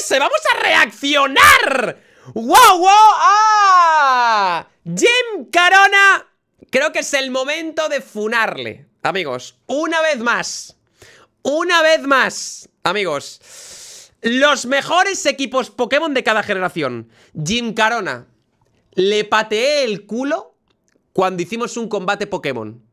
Se ¡Vamos a reaccionar! ¡Wow, wow! wow Jim Carona Creo que es el momento de funarle Amigos, una vez más Una vez más Amigos Los mejores equipos Pokémon de cada generación Jim Carona Le pateé el culo Cuando hicimos un combate Pokémon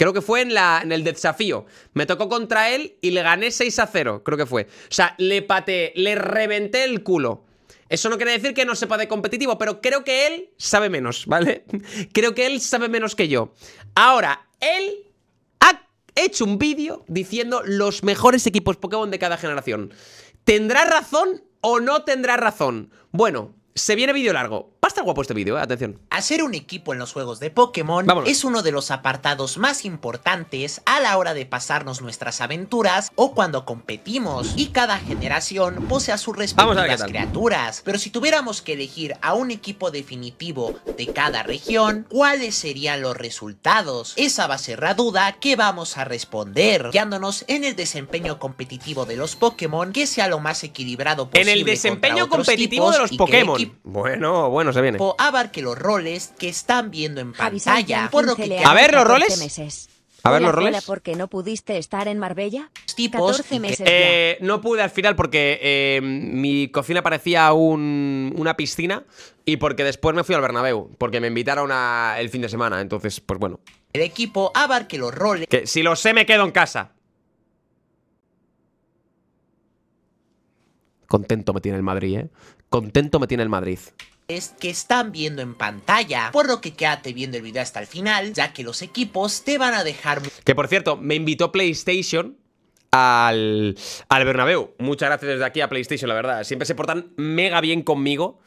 Creo que fue en, la, en el desafío. Me tocó contra él y le gané 6 a 0, creo que fue. O sea, le pateé, le reventé el culo. Eso no quiere decir que no sepa de competitivo, pero creo que él sabe menos, ¿vale? creo que él sabe menos que yo. Ahora, él ha hecho un vídeo diciendo los mejores equipos Pokémon de cada generación. ¿Tendrá razón o no tendrá razón? Bueno, se viene vídeo largo. Va a estar guapo este vídeo, eh? atención. Hacer un equipo en los juegos de Pokémon es uno de los apartados más importantes a la hora de pasarnos nuestras aventuras o cuando competimos. Y cada generación posee a sus respectivas criaturas. Pero si tuviéramos que elegir a un equipo definitivo de cada región, ¿cuáles serían los resultados? Esa va a ser la duda que vamos a responder, guiándonos en el desempeño competitivo de los Pokémon que sea lo más equilibrado posible. En el desempeño competitivo de los Pokémon. Bueno, bueno, se viene. abarque los roles que están viendo en pantalla. Por a ver, los roles. A ver los roles. porque no pudiste estar en Marbella? meses eh, no pude al final porque eh, mi cocina parecía una piscina y porque después me fui al Bernabéu, porque me invitaron el fin de semana, entonces pues bueno. El equipo que los roles. Que si lo sé me quedo en casa. Contento me tiene el Madrid, ¿eh? Contento me tiene el Madrid Es que están viendo en pantalla, por lo que quédate viendo el video hasta el final, ya que los equipos te van a dejar... Que por cierto, me invitó PlayStation al, al Bernabéu. Muchas gracias desde aquí a PlayStation, la verdad. Siempre se portan mega bien conmigo.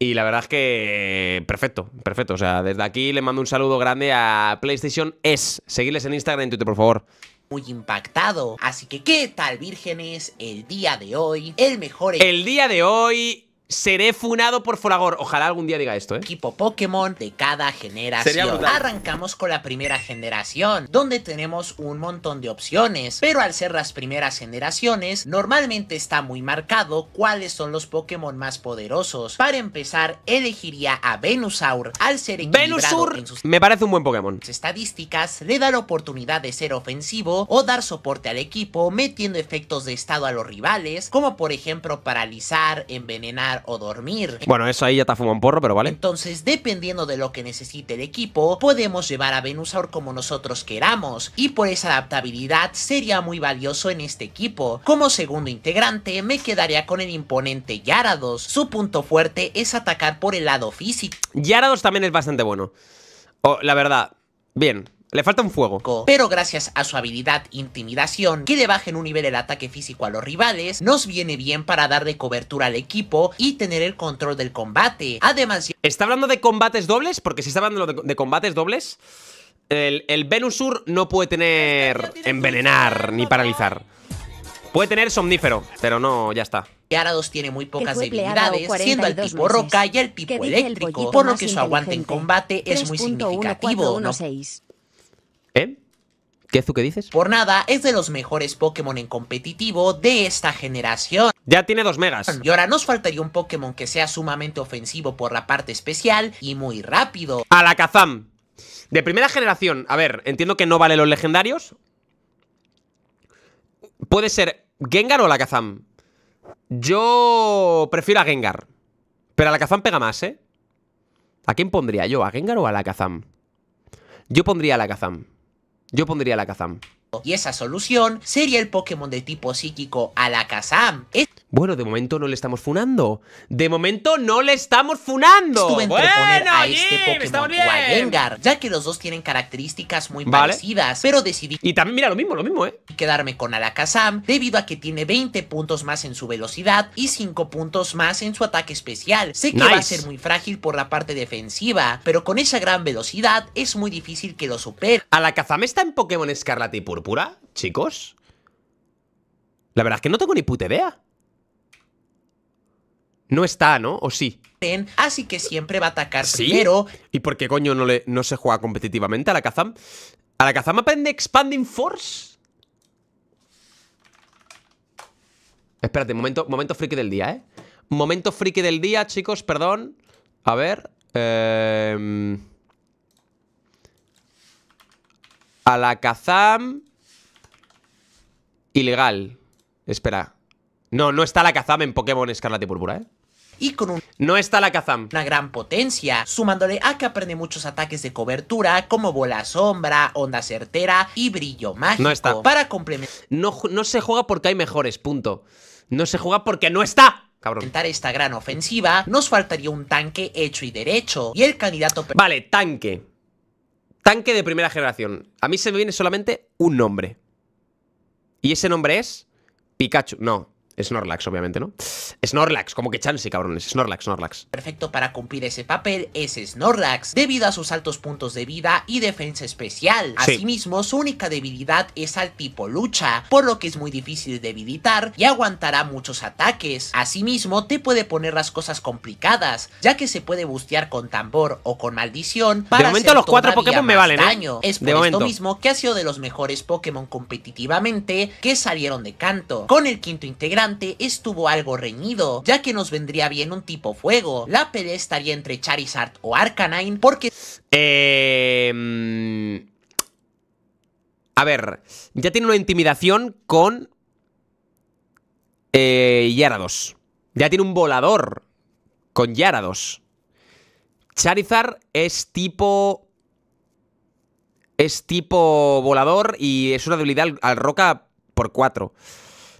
Y la verdad es que perfecto, perfecto. O sea, desde aquí le mando un saludo grande a PlayStation S. Seguirles en Instagram y en Twitter, por favor muy impactado. Así que, ¿qué tal, vírgenes? El día de hoy, el mejor... El día de hoy, Seré funado por Fragor. Ojalá algún día diga esto, ¿eh? Equipo Pokémon de cada generación. Arrancamos con la primera generación, donde tenemos un montón de opciones. Pero al ser las primeras generaciones, normalmente está muy marcado cuáles son los Pokémon más poderosos. Para empezar, elegiría a Venusaur. Al ser equilibrado ¡Venusaur! me parece un buen Pokémon. estadísticas, le da la oportunidad de ser ofensivo o dar soporte al equipo, metiendo efectos de estado a los rivales, como por ejemplo paralizar, envenenar o dormir. Bueno, eso ahí ya te fuma un porro, pero vale. Entonces, dependiendo de lo que necesite el equipo, podemos llevar a Venusaur como nosotros queramos, y por esa adaptabilidad sería muy valioso en este equipo. Como segundo integrante, me quedaría con el imponente Yarados. Su punto fuerte es atacar por el lado físico. Yarados también es bastante bueno. O la verdad, bien. Le falta un fuego. Pero gracias a su habilidad Intimidación, que le baja en un nivel el ataque físico a los rivales, nos viene bien para dar de cobertura al equipo y tener el control del combate. Además... ¿Está hablando de combates dobles? Porque si está hablando de, combates dobles... El, Venusur no puede tener envenenar ni paralizar. Puede tener somnífero, pero no, ya está. dos tiene muy pocas debilidades, siendo el tipo roca y el tipo eléctrico, por lo que su aguante en combate es muy significativo. ¿no? ¿Eh? ¿Qué tú qué dices? Por nada, es de los mejores Pokémon en competitivo de esta generación. Ya tiene dos megas. Y ahora nos faltaría un Pokémon que sea sumamente ofensivo por la parte especial y muy rápido. A la De primera generación, a ver, entiendo que no vale los legendarios. Puede ser Gengar o la Yo prefiero a Gengar. Pero a la pega más, ¿eh? ¿A quién pondría yo? ¿A Gengar o a la Yo pondría a la yo pondría la Kazam. Y esa solución sería el Pokémon de tipo psíquico Alakazam. Bueno, de momento no le estamos funando. ¡De momento no le estamos funando! Estuve bueno, poner a este Pokémon o ya que los dos tienen características muy parecidas, pero decidí... Y también, mira, lo mismo, lo mismo, ¿eh? Quedarme con Alakazam, debido a que tiene 20 puntos más en su velocidad y 5 puntos más en su ataque especial. Sé que va a ser muy frágil por la parte defensiva, pero con esa gran velocidad es muy difícil que lo supere. Alakazam está en Pokémon Scarlet y Pura, chicos? La verdad es que no tengo ni puta idea. No está, ¿no? ¿O sí? Así que siempre va a atacar ¿Sí? primero. ¿Y por qué coño no, le, no se juega competitivamente a la Kazam? ¿A la Kazam aprende Expanding Force? Espérate, momento, momento friki del día, ¿eh? Momento friki del día, chicos, perdón. A ver. Em, a la Kazam Ilegal. Espera. No, no está la Kazam en Pokémon Escarlate y Púrpura, ¿eh? y con un no está la Kazam. Una gran potencia, sumándole a que aprende muchos ataques de cobertura como bola sombra, onda certera y brillo mágico. No está. Para complementar. No, no se juega porque hay mejores, punto. No se juega porque no está. Cabrón. esta gran ofensiva, nos faltaría un tanque hecho y derecho. Y el candidato. Vale, tanque. Tanque de primera generación. A mí se me viene solamente un nombre. Y ese nombre es Pikachu. No, Snorlax, obviamente, ¿no? Snorlax, como que chance, cabrones. Snorlax, Snorlax. Perfecto para cumplir ese papel es Snorlax, debido a sus altos puntos de vida y defensa especial. Asimismo, su única debilidad es al tipo lucha, por lo que es muy difícil debilitar y aguantará muchos ataques. Asimismo, te puede poner las cosas complicadas, ya que se puede bustear con tambor o con maldición para De momento los cuatro Pokémon me valen, ¿eh? Es por esto mismo que ha sido de los mejores Pokémon competitivamente que salieron de canto. Con el quinto integrante estuvo algo reñido, ya que nos vendría bien un tipo fuego. La pelea estaría entre Charizard o Arcanine porque... Em, a ver, ya tiene una intimidación con... Eh, Yarados. Ya tiene un volador con Yarados. Charizard es tipo... Es tipo volador y es una debilidad al, al roca por 4.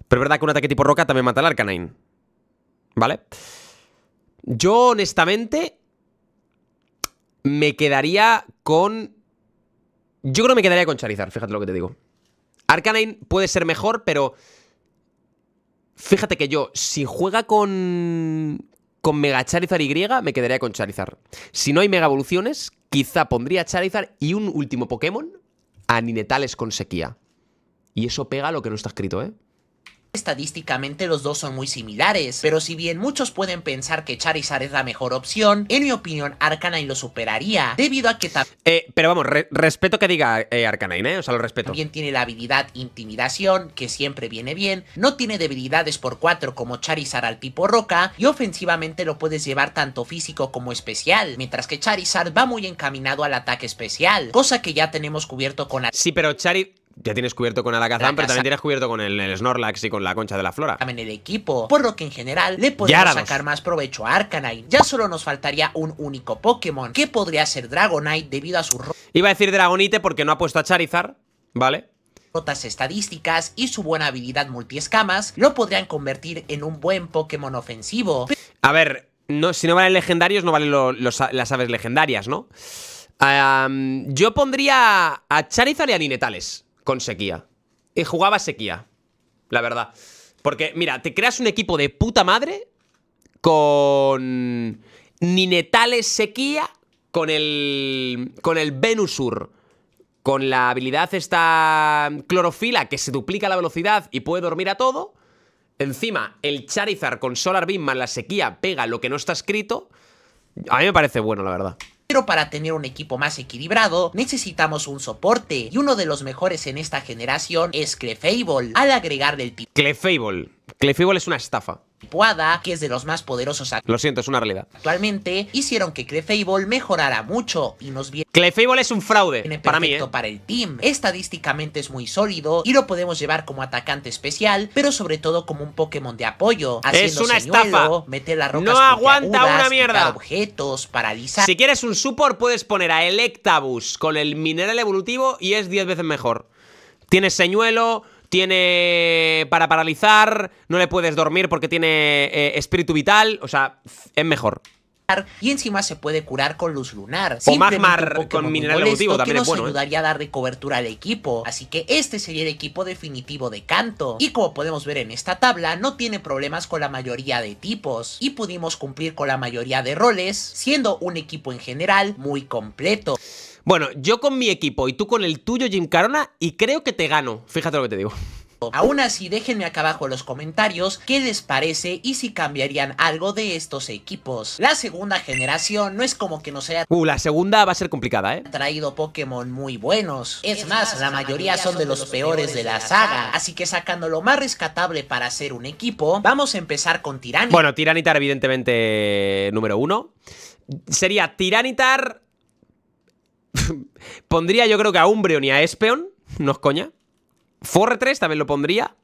Pero es verdad que un ataque tipo roca también mata al Arcanine. ¿Vale? Yo, honestamente, me quedaría con... Yo creo que me quedaría con Charizard, fíjate lo que te digo. Arcanine puede ser mejor, pero... Fíjate que yo, si juega con... Con Mega Charizard Y, me quedaría con Charizard. Si no hay Mega Evoluciones, quizá pondría Charizard y un último Pokémon a Ninetales con sequía. Y eso pega lo que no está escrito, ¿eh? Estadísticamente los dos son muy similares, pero si bien muchos pueden pensar que Charizard es la mejor opción, en mi opinión Arcanine lo superaría, debido a que Eh, pero vamos, respeto que diga eh, Arcanine, ¿eh? o sea, lo respeto. También tiene la habilidad Intimidación, que siempre viene bien, no tiene debilidades por 4 como Charizard al tipo roca, y ofensivamente lo puedes llevar tanto físico como especial, mientras que Charizard va muy encaminado al ataque especial, cosa que ya tenemos cubierto con... Sí, pero Charizard ya tienes cubierto con Alakazam, pero también tienes cubierto con el, Snorlax y con la concha de la flora. También el equipo, por lo que en general le podríamos sacar más provecho a Arcanine. Ya solo nos faltaría un único Pokémon, que podría ser Dragonite debido a su... Iba a decir Dragonite porque no ha puesto a Charizard, ¿vale? Rotas estadísticas y su buena habilidad multiescamas lo podrían convertir en un buen Pokémon ofensivo. A ver, no, si no valen legendarios, no valen las aves legendarias, ¿no? yo pondría a Charizard y a Ninetales con sequía. Y jugaba sequía, la verdad. Porque, mira, te creas un equipo de puta madre con Ninetales sequía, con el, con el Venusur, con la habilidad esta clorofila que se duplica la velocidad y puede dormir a todo. Encima, el Charizard con Solar Beam la sequía pega lo que no está escrito. A mí me parece bueno, la verdad. Pero para tener un equipo más equilibrado, necesitamos un soporte, y uno de los mejores en esta generación es Clefable, al del el... Clefable, Clefable es una estafa. que es de los más poderosos Lo siento, es una realidad. actualmente, hicieron que Clefable mejorara mucho y nos viene Clefable es un fraude, para mí, ¿eh? para el team. Estadísticamente es muy sólido y lo podemos llevar como atacante especial, pero sobre todo como un Pokémon de apoyo. Es una estafa. Mete la rocas no aguanta una mierda. objetos, paralizar. Si quieres un support, puedes poner a Electabus con el mineral evolutivo y es 10 veces mejor. Tienes señuelo, tiene para paralizar, no le puedes dormir porque tiene eh, espíritu vital, o sea, es mejor. Y encima se puede curar con luz lunar. O magmar con mineral evolutivo también que nos ¿eh? ayudaría a a de cobertura al equipo. Así que este sería el equipo definitivo de Canto. Y como podemos ver en esta tabla, no tiene problemas con la mayoría de tipos. Y pudimos cumplir con la mayoría de roles, siendo un equipo en general muy completo. Bueno, yo con mi equipo y tú con el tuyo, Jim Carona, y creo que te gano. Fíjate lo que te digo. Aún así, déjenme acá abajo en los comentarios qué les parece y si cambiarían algo de estos equipos. La segunda generación no es como que no sea... Uh, la segunda va a ser complicada, ¿eh? ...traído Pokémon muy buenos. Es, más, la, mayoría, son, de los, peores de la saga. Así que sacando lo más rescatable para hacer un equipo, vamos a empezar con Tiranitar. Bueno, Tiranitar evidentemente número uno. Sería Tiranitar... pondría yo creo que a Umbreon y a Espeon. No es coña. 3, también lo pondría.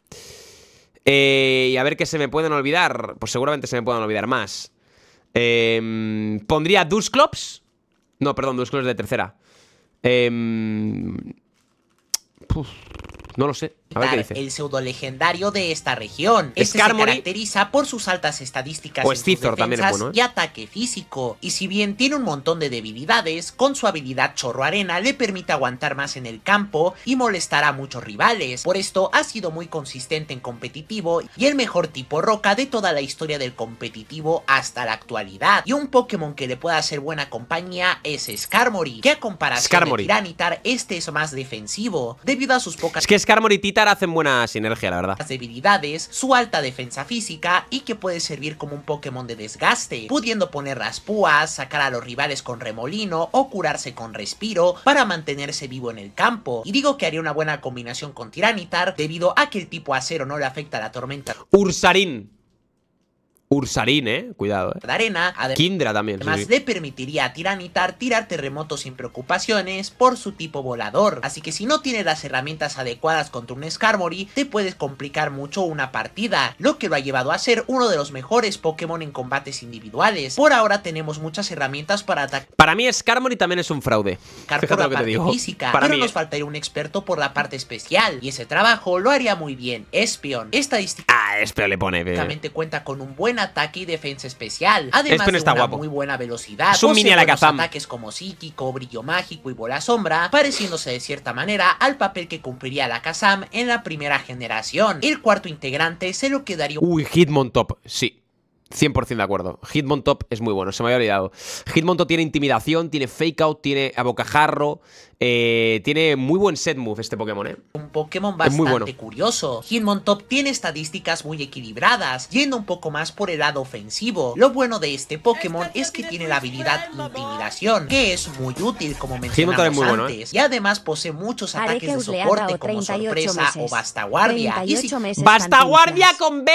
Eh, y a ver qué se me pueden olvidar. Pues seguramente se me puedan olvidar más. Em, pondría pondría Dusclops. No, perdón, Dusclops de tercera. Em, no lo sé el pseudo legendario de esta región. Este se caracteriza por sus altas estadísticas de en ¿eh? y ataque físico. Y si bien tiene un montón de debilidades, con su habilidad chorro arena le permite aguantar más en el campo y molestar a muchos rivales. Por esto ha sido muy consistente en competitivo y el mejor tipo roca de toda la historia del competitivo hasta la actualidad. Y un Pokémon que le pueda hacer buena compañía es Skarmory, que a comparación de este es más defensivo debido a sus pocas... que Skarmory hacen buena sinergia, la verdad. Las debilidades, su alta defensa física y que puede servir como un Pokémon de desgaste, pudiendo poner las púas, sacar a los rivales con remolino o curarse con respiro para mantenerse vivo en el campo. Y digo que haría una buena combinación con Tiranitar debido a que el tipo acero no le afecta a la tormenta. Ursarín. Ursarín, ¿eh? Cuidado, ¿eh? Kindra también. Además, le permitiría a Tiranitar tirar terremotos sin preocupaciones por su tipo volador. Así que si no tiene las herramientas adecuadas contra un Skarmory, te puedes complicar mucho una partida, lo que lo ha llevado a ser uno de los mejores Pokémon en combates individuales. Por ahora tenemos muchas herramientas para atacar. Para mí Skarmory también es un fraude. Fíjate pero mí, nos faltaría un experto por la parte especial, y ese trabajo lo haría muy bien. Espion, estadística... Ah, Espion le pone... Eh. Bien. cuenta con un buen ataque y defensa especial. Además está de una muy buena velocidad. Es un mini ataques como psíquico, brillo mágico y bola sombra, pareciéndose de cierta manera al papel que cumpliría la Kazam en la primera generación. El cuarto integrante se lo quedaría... Uy, top, sí. 100% de acuerdo. Hitmontop es muy bueno, se me había olvidado. Hitmontop tiene intimidación, tiene fake out, tiene abocajarro, eh, tiene muy buen set move este Pokémon, ¿eh? Un Pokémon bastante curioso. Hitmontop tiene estadísticas muy equilibradas, yendo un poco más por el lado ofensivo. Lo bueno de este Pokémon es que tiene la habilidad Intimidación, que es muy útil como mencionamos muy bueno, ¿eh? Y además posee muchos ataques de soporte como Sorpresa o Bastaguardia. Y si... ¡Bastaguardia con B!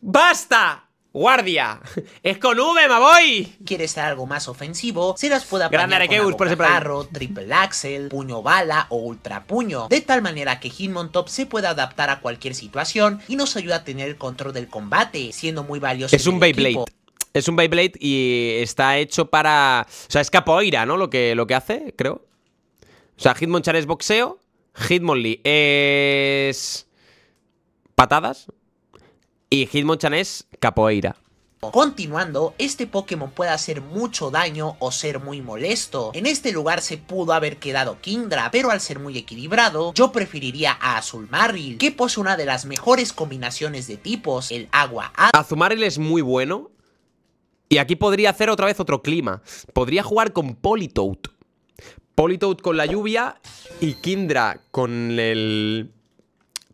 ¡Basta! ¡Guardia! ¡Es con V, me voy! ¿Quieres ser algo más ofensivo? Se las puede aprender, con por triple axel, puño bala o ultra puño, de tal manera que Hitmontop se pueda adaptar a cualquier situación y nos ayuda a tener el control del combate, siendo muy valioso Es un Beyblade. Es un Beyblade y está hecho para... O sea, es capoeira, ¿no? Lo que, lo que hace, creo. O sea, Hitmonchan es boxeo, Hitmonlee es... ¿Patadas? Y Hitmonchan es capoeira. Continuando, este Pokémon puede hacer mucho daño o ser muy molesto. En este lugar se pudo haber quedado Kindra. pero al ser muy equilibrado, yo preferiría a Azumarill. que posee una de las mejores combinaciones de tipos, el agua. Azumarill es muy bueno. Y aquí podría hacer otra vez otro clima. Podría jugar con Politoed. Politoed con la lluvia y Kindra con el...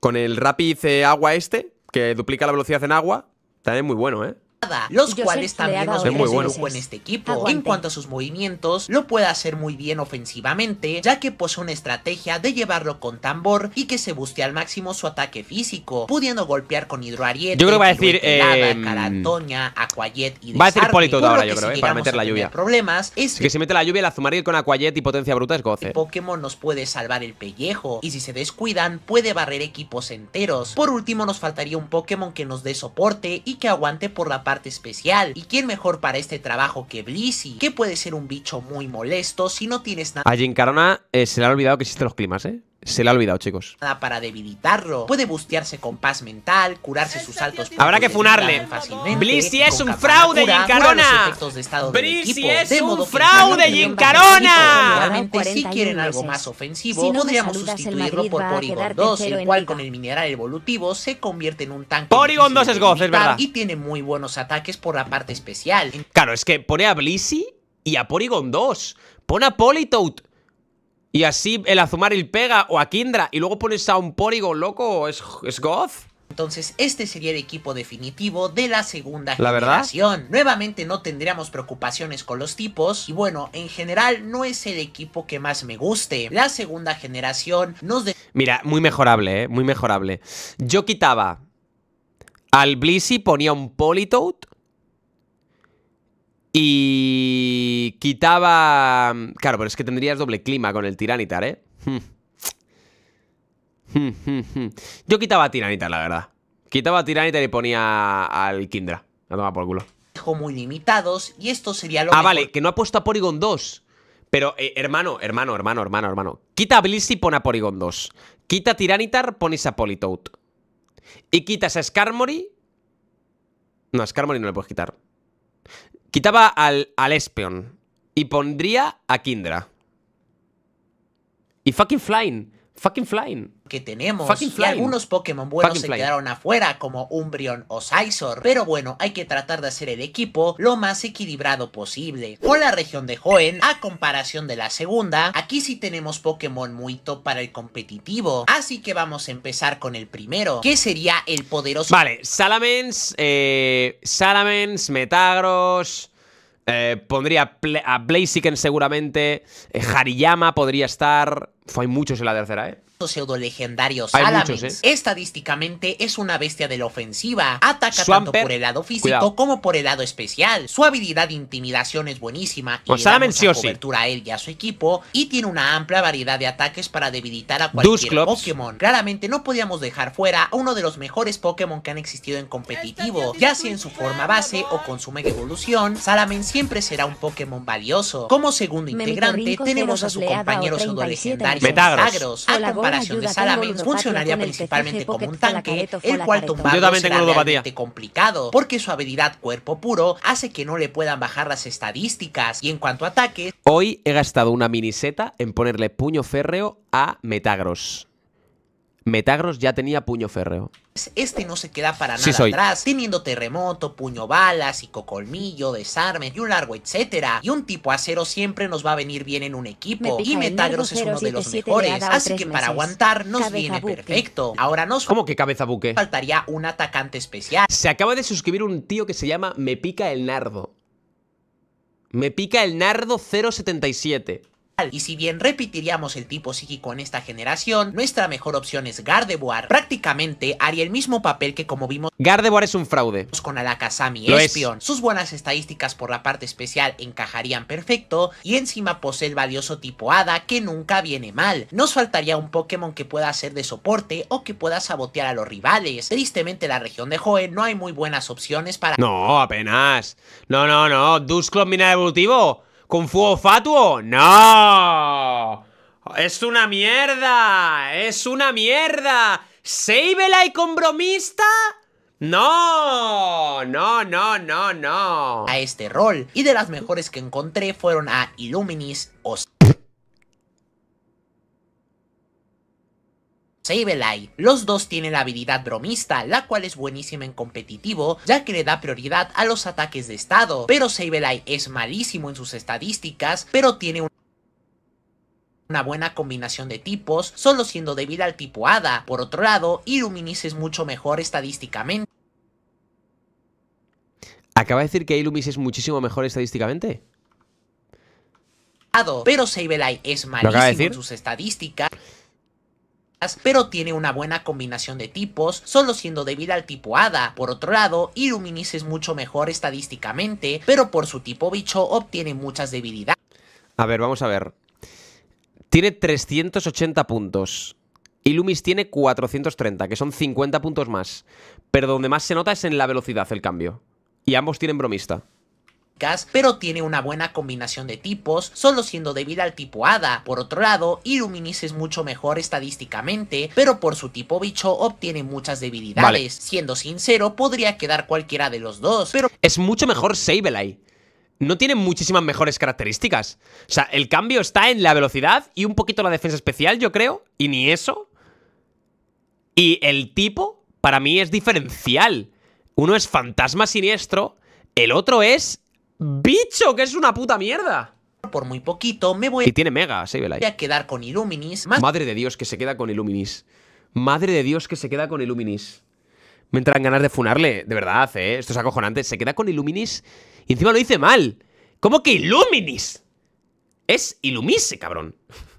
Con el Rapid eh, agua este que duplica la velocidad en agua, también es muy bueno, ¿eh? los cuales también nos ven muy bueno. en este equipo. En cuanto a sus movimientos, lo puede hacer muy bien ofensivamente, ya que posee una estrategia de llevarlo con tambor y que se buste al máximo su ataque físico, pudiendo golpear con hidroariete. Yo creo que va a decir eh, Aquayet y Va a decir Polito ahora, yo creo, ¿eh? para meter la lluvia. Problemas, es que si mete la lluvia, la Azumaril con Aquayet y potencia bruta es goce. Pokémon nos puede salvar el pellejo y si se descuidan, puede barrer equipos enteros. Por último, nos faltaría un Pokémon que nos dé soporte y que aguante por la parte especial. ¿Y quién mejor para este trabajo que Blissy? Que puede ser un bicho muy molesto si no tienes nada. A Carona eh, se le ha olvidado que existen los climas, ¿eh? Se le ha olvidado, chicos. nada Para debilitarlo. Puede bustearse con paz mental, curarse sus altos Habrá que funarle. Blissy es un fraude, Jincarona. Blissy es un fraude, Jincarona. Realmente, si quieren algo más ofensivo, podríamos sustituirlo por Porygon 2, el cual con el mineral evolutivo se convierte en un tanque. Porygon 2 es Goz, es verdad. Y tiene muy buenos ataques por la parte especial. Claro, es que pone a Blissy y a Porygon 2. Pone a Politoed. Y así el Azumaril pega o a Kindra y luego pones a un Porygon loco, o es goth. Entonces, este sería el equipo definitivo de la segunda generación. Nuevamente no tendríamos preocupaciones con los tipos. Y bueno, en general no es el equipo que más me guste. La segunda generación nos... Mira, muy mejorable, ¿eh? Muy mejorable. Yo quitaba al Blissey, ponía un Politoed. Y quitaba... Mm, claro, pero es que tendrías doble clima con el Tiranitar, ¿eh? Hmm. Hmm, hmm, Yo quitaba a Tiranitar, la verdad. Quitaba a Tiranitar y ponía al Kindra. La toma por culo. Muy limitados y esto sería lo Ah, vale, que no ha puesto a Porygon 2. Pero, eh, hermano, hermano, hermano, hermano, hermano. Quita a Blissey y pon a Porygon 2. Quita a Tiranitar, pones a Politoed. Y quitas a Skarmory... No, a Skarmory no le puedes quitar. Quitaba al, al Espeon y pondría a Kindra. Y fucking Flying. Fucking Flying que tenemos. y algunos Pokémon buenos se quedaron afuera, como Umbreon o Scizor. Pero bueno, hay que tratar de hacer el equipo lo más equilibrado posible. Con la región de Hoenn, a comparación de la segunda, aquí sí tenemos Pokémon muy top para el competitivo. Así que vamos a empezar con el primero, que sería el poderoso... Vale, Salamence, eh, Salamence, Metagross... Eh, pondría a Blaziken seguramente. Eh, Hariyama podría estar. Fue, hay muchos en la tercera, ¿eh? pseudo legendarios ¿eh? estadísticamente es una bestia de la ofensiva. Ataca tanto por el lado físico como por el lado especial. Su habilidad de intimidación es buenísima y pues le da cobertura a él y a su equipo y tiene una amplia variedad de ataques para debilitar a cualquier Pokémon. Claramente no podíamos dejar fuera a uno de los mejores Pokémon que han existido en competitivo, ya sea en su forma base o con su mega evolución, Salamen siempre será un Pokémon valioso. Como segundo integrante tenemos a su compañero pseudo legendario Metagross A de Salamence funcionaría principalmente como un tanque, el cual será complicado, porque su habilidad cuerpo puro hace que no le puedan bajar las estadísticas, y en cuanto a ataques... Hoy he gastado una miniseta en ponerle puño férreo a Metagross. Metagross ya tenía puño férreo. Este no se queda para nada atrás, teniendo terremoto, puño balas, psicocolmillo, desarme y un largo etcétera. Y un tipo acero siempre nos va a venir bien en un equipo. y Metagross es uno de los mejores, así que para aguantar nos viene perfecto. Ahora nos... ¿Cómo que cabeza buque? Faltaría un atacante especial. Se acaba de suscribir un tío que se llama Me pica el nardo. Me pica el nardo 077. Y si bien repetiríamos el tipo psíquico en esta generación, nuestra mejor opción es Gardevoir. Prácticamente haría el mismo papel que como vimos... Gardevoir es un fraude. Con Alakazami Espion. Sus buenas estadísticas por la parte especial encajarían perfecto y encima posee el valioso tipo Hada que nunca viene mal. Nos faltaría un Pokémon que pueda ser de soporte o que pueda sabotear a los rivales. Tristemente la región de Hoenn no hay muy buenas opciones para... No, apenas. No, no, no. Dusclop mina evolutivo. ¿Con fuego fatuo? ¡No! ¡Es una mierda! ¡Es una mierda! y con bromista? No, no, no, no, no. A este rol y de las mejores que encontré fueron a Illuminis, o... Sableye. Los dos tienen la habilidad bromista, la cual es buenísima en competitivo, ya que le da prioridad a los ataques de estado, pero Sableye es malísimo en sus estadísticas, pero tiene una buena combinación de tipos, solo siendo débil al tipo Hada. Por otro lado, Illuminis es mucho mejor estadísticamente. ¿Acaba de decir que Illumis es muchísimo mejor estadísticamente? Pero Sableye es malísimo en sus estadísticas pero tiene una buena combinación de tipos, solo siendo débil al tipo Hada. Por otro lado, Illuminis es mucho mejor estadísticamente, pero por su tipo bicho obtiene muchas debilidades. A ver, vamos a ver. Tiene 380 puntos. Illumis tiene 430, que son 50 puntos más. Pero donde más se nota es en la velocidad el cambio. Y ambos tienen bromista pero tiene una buena combinación de tipos, solo siendo débil al tipo hada. Por otro lado, Illuminis es mucho mejor estadísticamente, pero por su tipo bicho obtiene muchas debilidades. Siendo sincero, podría quedar cualquiera de los dos, pero... Es mucho mejor Sableye no tiene muchísimas mejores características. O sea, el cambio está en la velocidad y un poquito la defensa especial, yo creo, y ni eso. Y el tipo, para mí, es diferencial. Uno es fantasma siniestro, el otro es ¡Bicho! ¡Que es una puta mierda! Por muy poquito me voy... Y tiene mega, sí, Voy a quedar con Illuminis. Madre de Dios que se queda con Illuminis. Madre de Dios que se queda con Illuminis. Me entran ganas de funarle, de verdad, ¿eh? Esto es acojonante. Se queda con Illuminis y encima lo dice mal. ¿Cómo que Illuminis? Es Illumise, cabrón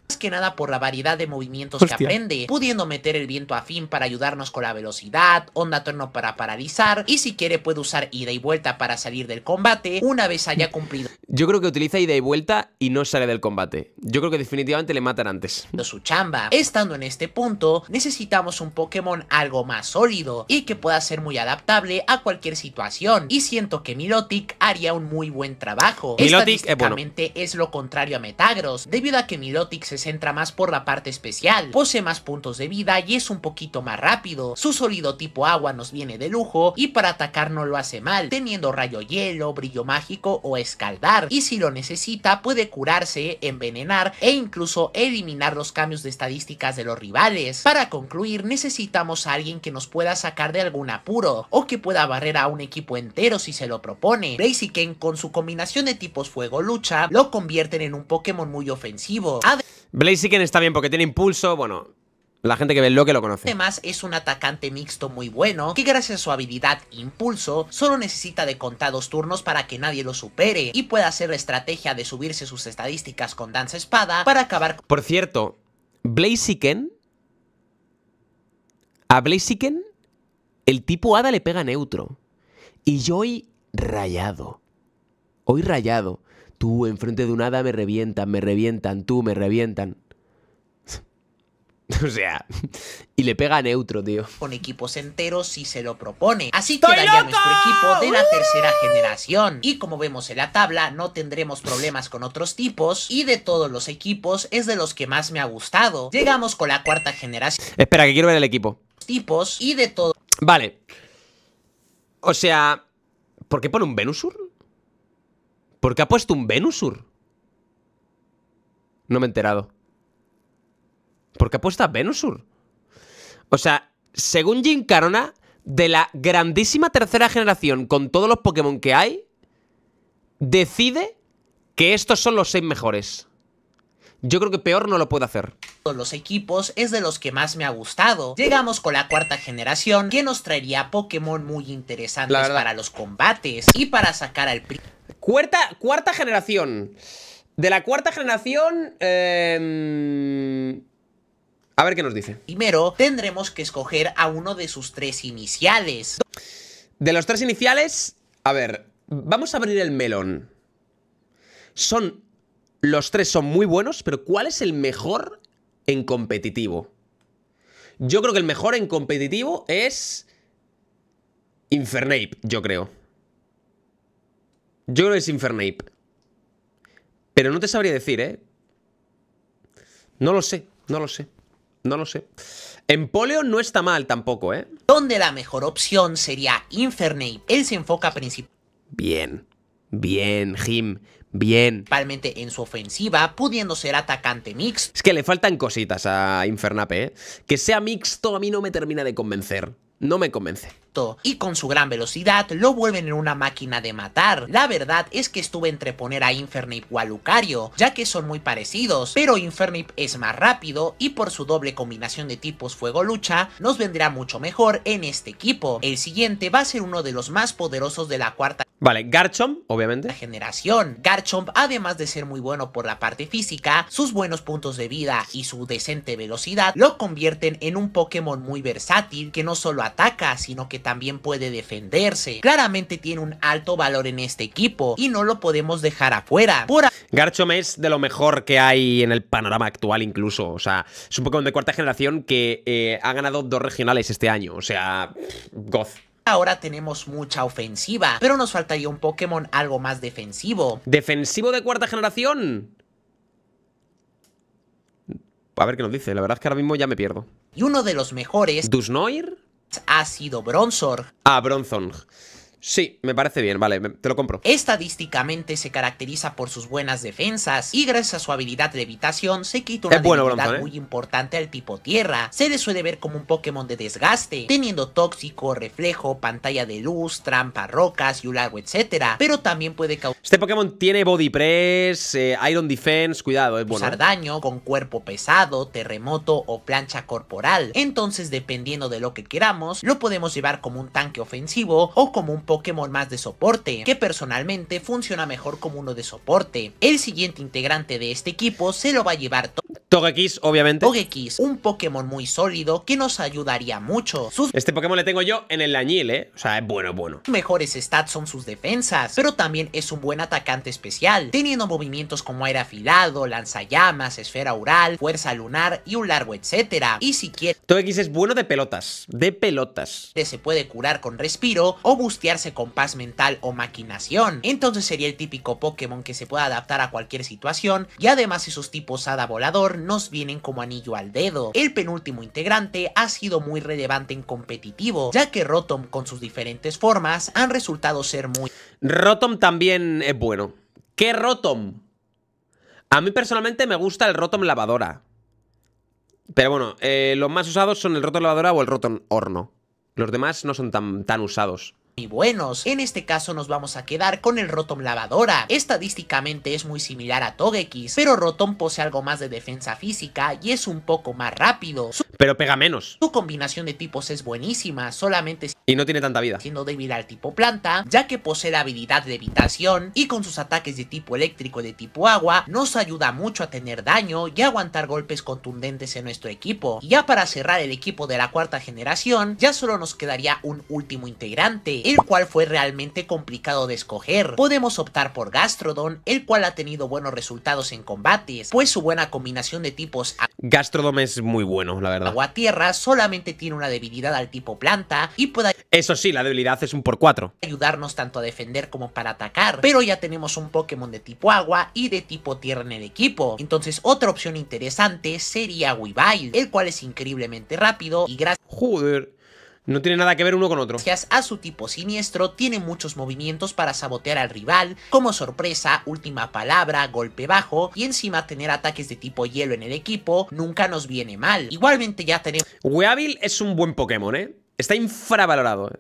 más que nada por la variedad de movimientos que aprende, pudiendo meter el viento a fin para ayudarnos con la velocidad, onda torno para paralizar, y si quiere puede usar ida y vuelta para salir del combate una vez haya cumplido. Yo creo que utiliza ida y vuelta y no sale del combate. Yo creo que definitivamente le matan antes. Su chamba. Estando en este punto, necesitamos un Pokémon algo más sólido y que pueda ser muy adaptable a cualquier situación. Y siento que Milotic haría un muy buen trabajo. Milotic es, lo contrario a Metagross, debido a que Milotic se se centra más por la parte especial, posee más puntos de vida y es un poquito más rápido. Su sólido tipo agua nos viene de lujo y para atacar no lo hace mal, teniendo rayo hielo, brillo mágico o escaldar. Y si lo necesita puede curarse, envenenar e incluso eliminar los cambios de estadísticas de los rivales. Para concluir necesitamos a alguien que nos pueda sacar de algún apuro o que pueda barrer a un equipo entero si se lo propone. Blaziken con su combinación de tipos fuego-lucha lo convierten en un Pokémon muy ofensivo. Blaziken está bien porque tiene impulso, bueno, la gente que ve lo que lo conoce. Además, es un atacante mixto muy bueno, que gracias a su habilidad e Impulso, solo necesita de contados turnos para que nadie lo supere, y pueda hacer la estrategia de subirse sus estadísticas con Danza Espada para acabar... Por cierto, Blaziken... A Blaziken, el tipo Hada le pega neutro. Y yo hoy rayado. Hoy rayado. Tú, enfrente de un hada, me revientan, me revientan, tú, me revientan. O sea, y le pega a neutro, tío. Con equipos enteros si se lo propone. Así queda nuestro equipo de la tercera generación. Y como vemos en la tabla, no tendremos problemas con otros tipos. Y de todos los equipos, es de los que más me ha gustado. Llegamos con la cuarta generación. Espera, que quiero ver el equipo. Tipos y de todo. Vale. O sea, ¿por qué pone un Venusur? ¿Por qué ha puesto un Venusur? No me he enterado. ¿Por qué ha puesto a Venusur? O sea, según Jim Carona, de la grandísima tercera generación con todos los Pokémon que hay, decide que estos son los seis mejores. Yo creo que peor no lo puede hacer. Los equipos es de los que más me ha gustado. Llegamos con la cuarta generación que nos traería Pokémon muy interesantes para los combates y para sacar al... Cuarta, cuarta generación. De la cuarta generación... Em, a ver qué nos dice. Primero, tendremos que escoger a uno de sus tres iniciales. De los tres iniciales, a ver, vamos a abrir el melón. Son... Los tres son muy buenos, pero ¿cuál es el mejor en competitivo? Yo creo que el mejor en competitivo es... Infernape, yo creo. Yo creo que es Infernape. Pero no te sabría decir, ¿eh? No lo sé, no lo sé. No lo sé. En polio no está mal tampoco, ¿eh? Donde la mejor opción sería Infernape. Él se enfoca principalmente... Bien. Bien, Jim. Bien. Principalmente en su ofensiva, pudiendo ser atacante mix. Es que le faltan cositas a Infernape, ¿eh? Que sea mixto a mí no me termina de convencer. No me convence y con su gran velocidad lo vuelven en una máquina de matar. La verdad es que estuve entre poner a Infernape o a Lucario, ya que son muy parecidos, pero Infernape es más rápido y por su doble combinación de tipos fuego-lucha nos vendrá mucho mejor en este equipo. El siguiente va a ser uno de los más poderosos de la cuarta Vale, Garchomp, obviamente. Generación. Garchomp, además de ser muy bueno por la parte física, sus buenos puntos de vida y su decente velocidad lo convierten en un Pokémon muy versátil que no solo ataca, sino que también puede defenderse. Claramente tiene un alto valor en este equipo y no lo podemos dejar afuera. Pura... Garchom es de lo mejor que hay en el panorama actual incluso. O sea, es un Pokémon de cuarta generación que eh, ha ganado dos regionales este año. O sea, goz. Ahora tenemos mucha ofensiva, pero nos faltaría un Pokémon algo más defensivo. ¿Defensivo de cuarta generación? A ver qué nos dice, la verdad es que ahora mismo ya me pierdo. Y uno de los mejores... ¿Dusnoir? ha sido Bronzor. Ah, Bronzong. Sí, me parece bien, vale, te lo compro. Estadísticamente se caracteriza por sus buenas defensas y gracias a su habilidad de evitación se quita una debilidad ¿eh? muy importante al tipo tierra. Se le suele ver como un Pokémon de desgaste, teniendo tóxico, reflejo, pantalla de luz, trampa, rocas y un etcétera, pero también puede causar... Este Pokémon tiene Body Press, eh, Iron Defense, cuidado, es bueno. Causar ¿eh? daño con cuerpo pesado, terremoto o plancha corporal. Entonces, dependiendo de lo que queramos, lo podemos llevar como un tanque ofensivo o como un Pokémon Pokémon más de soporte, que personalmente funciona mejor como uno de soporte. El siguiente integrante de este equipo se lo va a llevar Togekiss, obviamente. Togekiss, un Pokémon muy sólido que nos ayudaría mucho. Sus... Este Pokémon le tengo yo en el añil, ¿eh? O sea, es bueno, bueno. Mejores stats son sus defensas, pero también es un buen atacante especial, teniendo movimientos como aire afilado, lanzallamas, esfera oral, fuerza lunar y un largo etcétera. Y si quiere... Togekiss es bueno de pelotas, de pelotas. Este se puede curar con respiro o bustearse con paz mental o maquinación. Entonces sería el típico Pokémon que se puede adaptar a cualquier situación y además esos tipos hada volador nos vienen como anillo al dedo. El penúltimo integrante ha sido muy relevante en competitivo, ya que Rotom con sus diferentes formas han resultado ser muy... Rotom también es bueno. ¿Qué Rotom? A mí personalmente me gusta el Rotom lavadora. Pero bueno, eh, los más usados son el Rotom lavadora o el Rotom horno. Los demás no son tan, tan usados y buenos. En este caso nos vamos a quedar con el Rotom Lavadora. Estadísticamente es muy similar a Togekiss, pero Rotom posee algo más de defensa física y es un poco más rápido. pero pega menos. Su combinación de tipos es buenísima, solamente... Y no tiene tanta vida. Siendo débil al tipo planta, ya que posee la habilidad de evitación y con sus ataques de tipo eléctrico y de tipo agua, nos ayuda mucho a tener daño y aguantar golpes contundentes en nuestro equipo. ya para cerrar el equipo de la cuarta generación, ya solo nos quedaría un último integrante, el cual fue realmente complicado de escoger. Podemos optar por Gastrodon, el cual ha tenido buenos resultados en combates, pues su buena combinación de tipos Gastrodon es muy bueno, la verdad. Agua tierra solamente tiene una debilidad al tipo planta y puede Eso sí, la debilidad es un por cuatro. Ayudarnos tanto a defender como para atacar, pero ya tenemos un Pokémon de tipo agua y de tipo tierra en el equipo. Entonces, otra opción interesante sería Weavile, el cual es increíblemente rápido y gracias Joder, no tiene nada que ver uno con otro. a su tipo siniestro, tiene muchos movimientos para sabotear al rival, como sorpresa, última palabra, golpe bajo, y encima tener ataques de tipo hielo en el equipo nunca nos viene mal. Igualmente ya tenemos... Weavil es un buen Pokémon, ¿eh? Está infravalorado, ¿eh?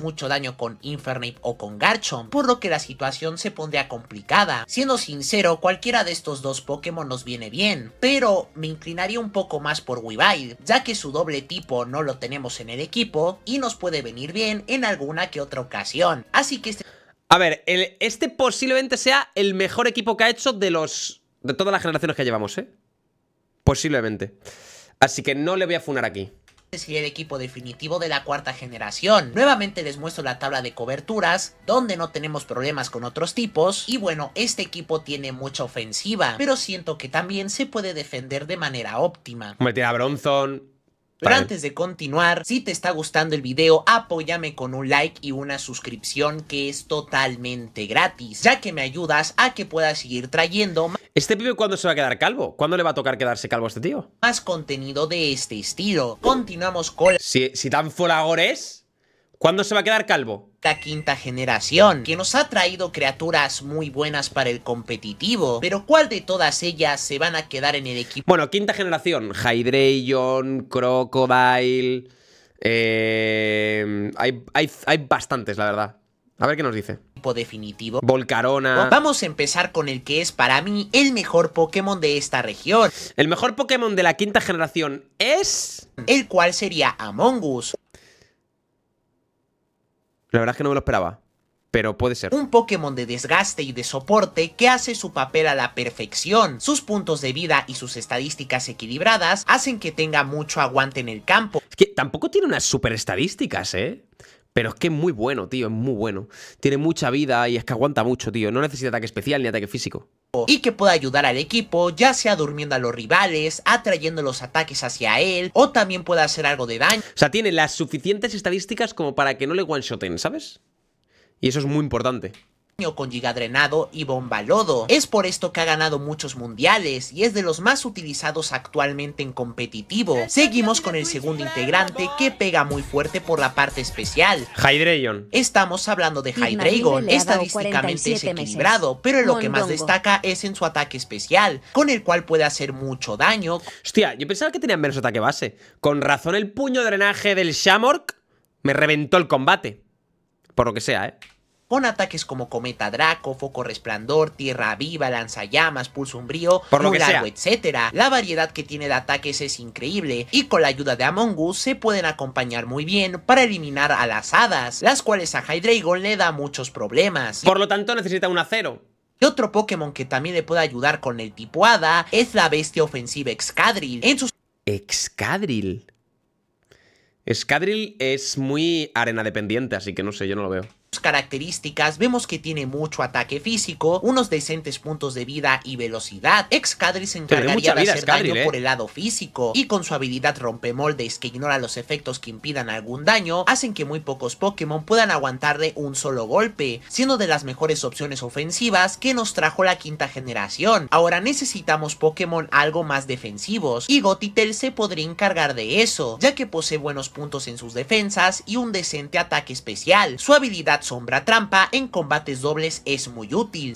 mucho daño con Infernape o con Garchomp, por lo que la situación se pondría complicada. Siendo sincero, cualquiera de estos dos Pokémon nos viene bien, pero me inclinaría un poco más por Weavile, ya que su doble tipo no lo tenemos en el equipo y nos puede venir bien en alguna que otra ocasión. Así que este... A ver, este posiblemente sea el mejor equipo que ha hecho de los... de todas las generaciones que llevamos, ¿eh? Posiblemente. Así que no le voy a funar aquí. Este sería el equipo definitivo de la cuarta generación. Nuevamente les muestro la tabla de coberturas, donde no tenemos problemas con otros tipos. Y bueno, este equipo tiene mucha ofensiva, pero siento que también se puede defender de manera óptima. Mete a Bronzón. Pero antes de continuar, si te está gustando el video, apóyame con un like y una suscripción que es totalmente gratis, ya que me ayudas a que pueda seguir trayendo más... ¿Este pibe cuándo se va a quedar calvo? ¿Cuándo le va a tocar quedarse calvo a este tío? Más contenido de este estilo. Continuamos con... Si, si tan foragor es... ¿Cuándo se va a quedar calvo? La quinta generación, que nos ha traído criaturas muy buenas para el competitivo, pero ¿cuál de todas ellas se van a quedar en el equipo? Bueno, quinta generación, Hydreion, Crocodile... Eh, hay, bastantes, la verdad. A ver qué nos dice definitivo. Volcarona. Vamos a empezar con el que es para mí el mejor Pokémon de esta región. El mejor Pokémon de la quinta generación es... El cual sería Among Us. La verdad es que no me lo esperaba. Pero puede ser. Un Pokémon de desgaste y de soporte que hace su papel a la perfección. Sus puntos de vida y sus estadísticas equilibradas hacen que tenga mucho aguante en el campo. Es que tampoco tiene unas super estadísticas, ¿eh? Pero es que es muy bueno, tío, es muy bueno. Tiene mucha vida y es que aguanta mucho, tío. No necesita ataque especial ni ataque físico. Y que pueda ayudar al equipo, ya sea durmiendo a los rivales, atrayendo los ataques hacia él, o también pueda hacer algo de daño. O sea, tiene las suficientes estadísticas como para que no le one-shoten, ¿sabes? Y eso es muy importante con drenado y bomba lodo. Es por esto que ha ganado muchos mundiales y es de los más utilizados actualmente en competitivo. Seguimos con el segundo integrante que pega muy fuerte por la parte especial. Hydreigon. Estamos hablando de Hydreigon. Estadísticamente es equilibrado, pero lo que más destaca es en su ataque especial, con el cual puede hacer mucho daño. Hostia, yo pensaba que tenía menos ataque base. Con razón el puño drenaje del Shamork me reventó el combate. Por lo que sea, ¿eh? con ataques como Cometa Draco, Foco Resplandor, Tierra Viva, Lanzallamas, Pulso Umbrío, Por etc. La variedad que tiene de ataques es increíble y con la ayuda de Among Us se pueden acompañar muy bien para eliminar a las hadas, las cuales a Hydreigon le da muchos problemas. Por lo tanto necesita un acero. Y otro Pokémon que también le puede ayudar con el tipo hada es la bestia ofensiva Excadrill. En sus... Excadrill. Excadrill es muy arena dependiente, así que no sé, yo no lo veo características vemos que tiene mucho ataque físico, unos decentes puntos de vida y velocidad. Excadri se encargaría de hacer daño ¿eh? por el lado físico y con su habilidad rompe moldes que ignora los efectos que impidan algún daño, hacen que muy pocos Pokémon puedan aguantar de un solo golpe, siendo de las mejores opciones ofensivas que nos trajo la quinta generación. Ahora necesitamos Pokémon algo más defensivos y Gotitel se podría encargar de eso, ya que posee buenos puntos en sus defensas y un decente ataque especial. Su habilidad sombra trampa en combates dobles es muy útil.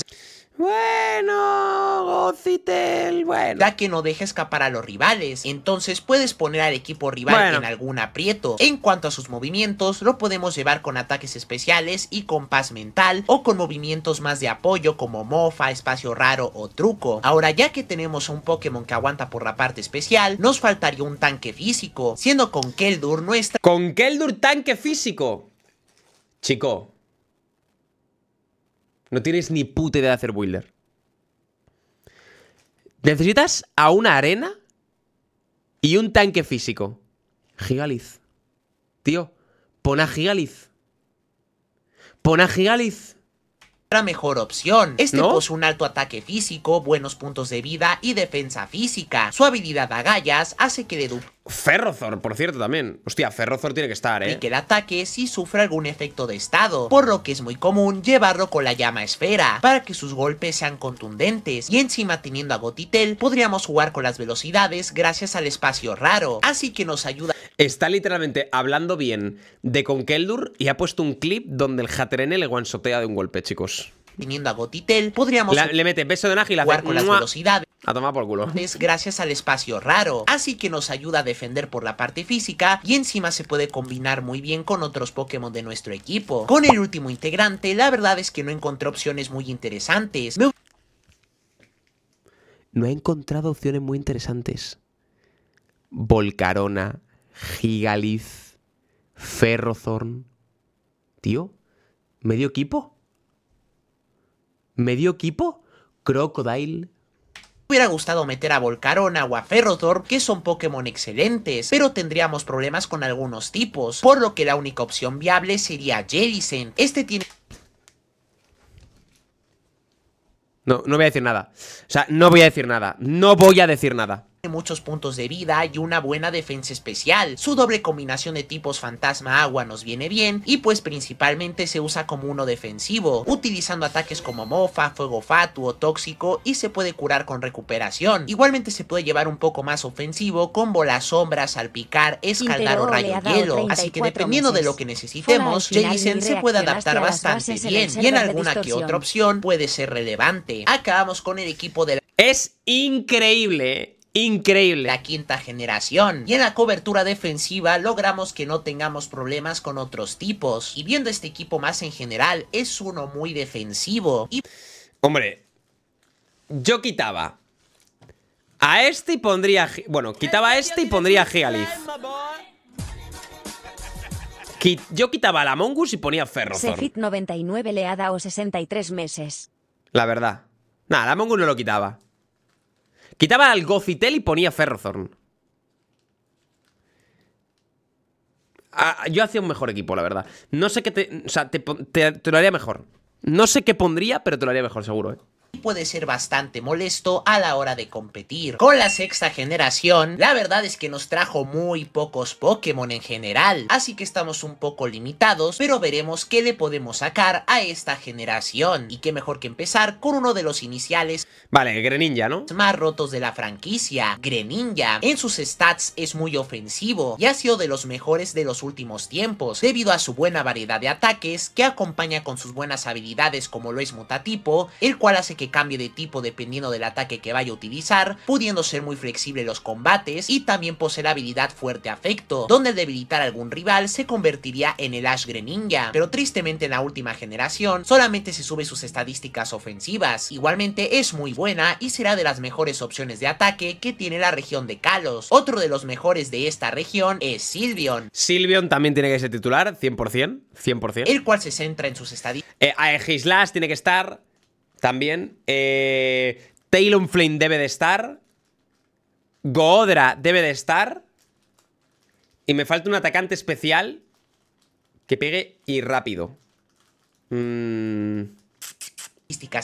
Bueno, Gocitel, bueno. Ya que no deja escapar a los rivales, entonces puedes poner al equipo rival en algún aprieto. En cuanto a sus movimientos, lo podemos llevar con ataques especiales y con paz mental, o con movimientos más de apoyo como mofa, espacio raro o truco. Ahora, ya que tenemos un Pokémon que aguanta por la parte especial, nos faltaría un tanque físico, siendo con Keldur nuestra... ¡Con Keldur tanque físico! Chico, no tienes ni puta de hacer builder. Necesitas a una arena y un tanque físico. Gigalith. Tío, pon a Gigalith. Pon a la mejor opción. Este posee un alto ataque físico, buenos puntos de vida y defensa física. Su habilidad agallas hace que dedu Ferrozor, por cierto, también. Hostia, Ferrozor tiene que estar, ¿eh? Y que el ataque si sufre algún efecto de estado, por lo que es muy común llevarlo con la llama esfera, para que sus golpes sean contundentes. Y encima teniendo a Gotitel, podríamos jugar con las velocidades gracias al espacio raro, así que nos ayuda... Está literalmente hablando bien de Conkeldur y ha puesto un clip donde el Haterene le guansotea de un golpe, chicos viniendo a Gotitel, podríamos le mete beso de ágil jugar con las velocidades. A tomar por culo. Es gracias al espacio raro, así que nos ayuda a defender por la parte física y encima se puede combinar muy bien con otros Pokémon de nuestro equipo. Con el último integrante, la verdad es que no encontré opciones muy interesantes. No he encontrado opciones muy interesantes. Volcarona, Gigaliz, Ferrothorn. Tío, medio equipo medio equipo, Crocodile, hubiera gustado meter a Volcarona o a Ferrothorn, que son Pokémon excelentes, pero tendríamos problemas con algunos tipos, por lo que la única opción viable sería Jellicent. Este tiene... No, no voy a decir nada. O sea, no voy a decir nada. No voy a decir nada muchos puntos de vida y una buena defensa especial. Su doble combinación de tipos fantasma agua nos viene bien y pues principalmente se usa como uno defensivo, utilizando ataques como mofa, fuego fatuo, tóxico y se puede curar con recuperación. Igualmente se puede llevar un poco más ofensivo con bola sombras, salpicar, escaldar o rayo hielo, así que dependiendo de lo que necesitemos, Jason se puede adaptar bastante bien y en alguna que otra opción puede ser relevante. Acabamos con el equipo de la... Es increíble Increíble. La quinta generación. Y en la cobertura defensiva logramos que no tengamos problemas con otros tipos. Y viendo este equipo más en general, es uno muy defensivo. Y... Hombre, yo quitaba a este y pondría... Bueno, quitaba a este y pondría a Yo quitaba a la Mongus y ponía ferro 99 leada o 63 meses. La verdad. Nada, la Mongus no lo quitaba. Quitaba al Gofitel y ponía Ferrothorn. Ah, yo hacía un mejor equipo, la verdad. No sé qué te... O sea, te lo haría mejor. No sé qué pondría, pero te lo haría mejor, seguro, ¿eh? puede ser bastante molesto a la hora de competir. Con la sexta generación, la verdad es que nos trajo muy pocos Pokémon en general, así que estamos un poco limitados, pero veremos qué le podemos sacar a esta generación. Y qué mejor que empezar con uno de los iniciales. Vale, Greninja, ¿no? Más rotos de la franquicia, Greninja. En sus stats es muy ofensivo y ha sido de los mejores de los últimos tiempos, debido a su buena variedad de ataques que acompaña con sus buenas habilidades como lo es Mutatipo, el cual hace que que cambie de tipo dependiendo del ataque que vaya a utilizar, pudiendo ser muy flexible en los combates y también poseer la habilidad fuerte afecto, donde debilitar algún rival se convertiría en el Ash Greninja, pero tristemente en la última generación solamente se sube sus estadísticas ofensivas, igualmente es muy buena y será de las mejores opciones de ataque que tiene la región de Kalos. Otro de los mejores de esta región es Silvion. Silvion también tiene que ser titular, 100%, 100%. El cual se centra en sus estadísticas. Eh, Aegislash tiene que estar, también. Eh, Taylor debe de estar. Godra debe de estar. Y me falta un atacante especial que pegue y rápido. Mmm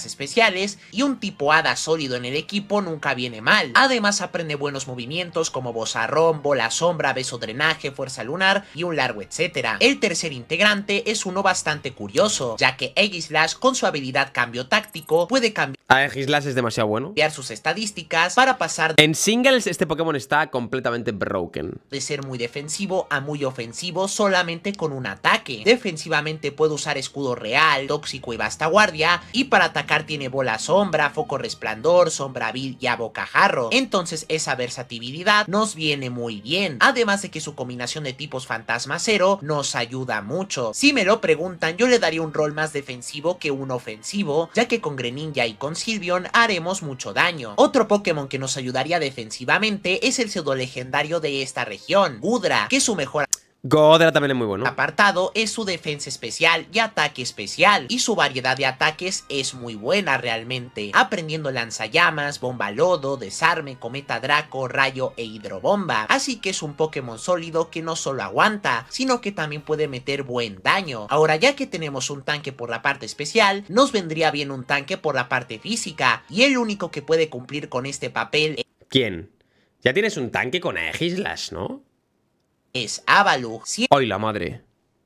especiales y un tipo hada sólido en el equipo nunca viene mal. Además aprende buenos movimientos como rombo, la sombra, beso drenaje, fuerza lunar y un largo etcétera. El tercer integrante es uno bastante curioso, ya que x con su habilidad cambio táctico puede cambiar a es demasiado bueno. sus estadísticas para pasar... En singles este Pokémon está completamente broken. De ser muy defensivo a muy ofensivo solamente con un ataque. Defensivamente puede usar escudo real, tóxico y basta guardia. Y para atacar tiene bola sombra, foco resplandor, sombra vid y a bocajarro. Entonces esa versatilidad nos viene muy bien. Además de que su combinación de tipos fantasma cero nos ayuda mucho. Si me lo preguntan yo le daría un rol más defensivo que un ofensivo. Ya que con Greninja y con Silvion haremos mucho daño. Otro Pokémon que nos ayudaría defensivamente es el pseudo legendario de esta región, Gudra, que es su mejor Godra también es muy bueno. Apartado es su defensa especial y ataque especial, y su variedad de ataques es muy buena realmente, aprendiendo lanzallamas, bomba lodo, desarme, cometa draco, rayo e hidrobomba, así que es un Pokémon sólido que no solo aguanta, sino que también puede meter buen daño. Ahora ya que tenemos un tanque por la parte especial, nos vendría bien un tanque por la parte física, y el único que puede cumplir con este papel... ¿Quién? Ya tienes un tanque con aegislas ¿no? es Avalug. ¡Hoy la madre!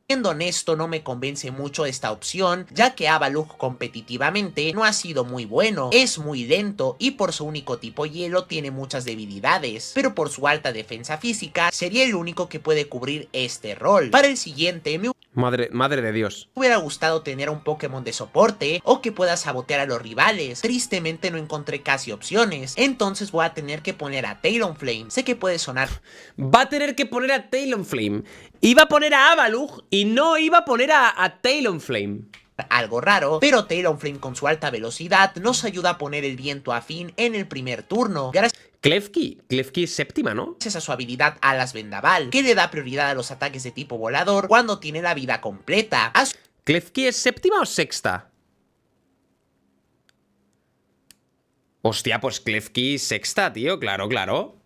Siendo honesto, no me convence mucho esta opción, ya que Avalug competitivamente no ha sido muy bueno, es muy lento y por su único tipo hielo tiene muchas debilidades, pero por su alta defensa física sería el único que puede cubrir este rol. Para el siguiente me Madre, madre de Dios. Hubiera gustado tener un Pokémon de soporte o que pueda sabotear a los rivales. Tristemente no encontré casi opciones, entonces voy a tener que poner a Flame. Sé que puede sonar. Va a tener que poner a flame Iba a poner a Avalug y no iba a poner a, a Flame algo raro, pero On Flame con su alta velocidad nos ayuda a poner el viento a fin en el primer turno. Gracias Klefki, Klefki es séptima, ¿no? Esa a su habilidad alas vendaval, que le da prioridad a los ataques de tipo volador cuando tiene la vida completa. ¿Klefki es séptima o sexta? Hostia, pues Klefki sexta, tío, claro, claro.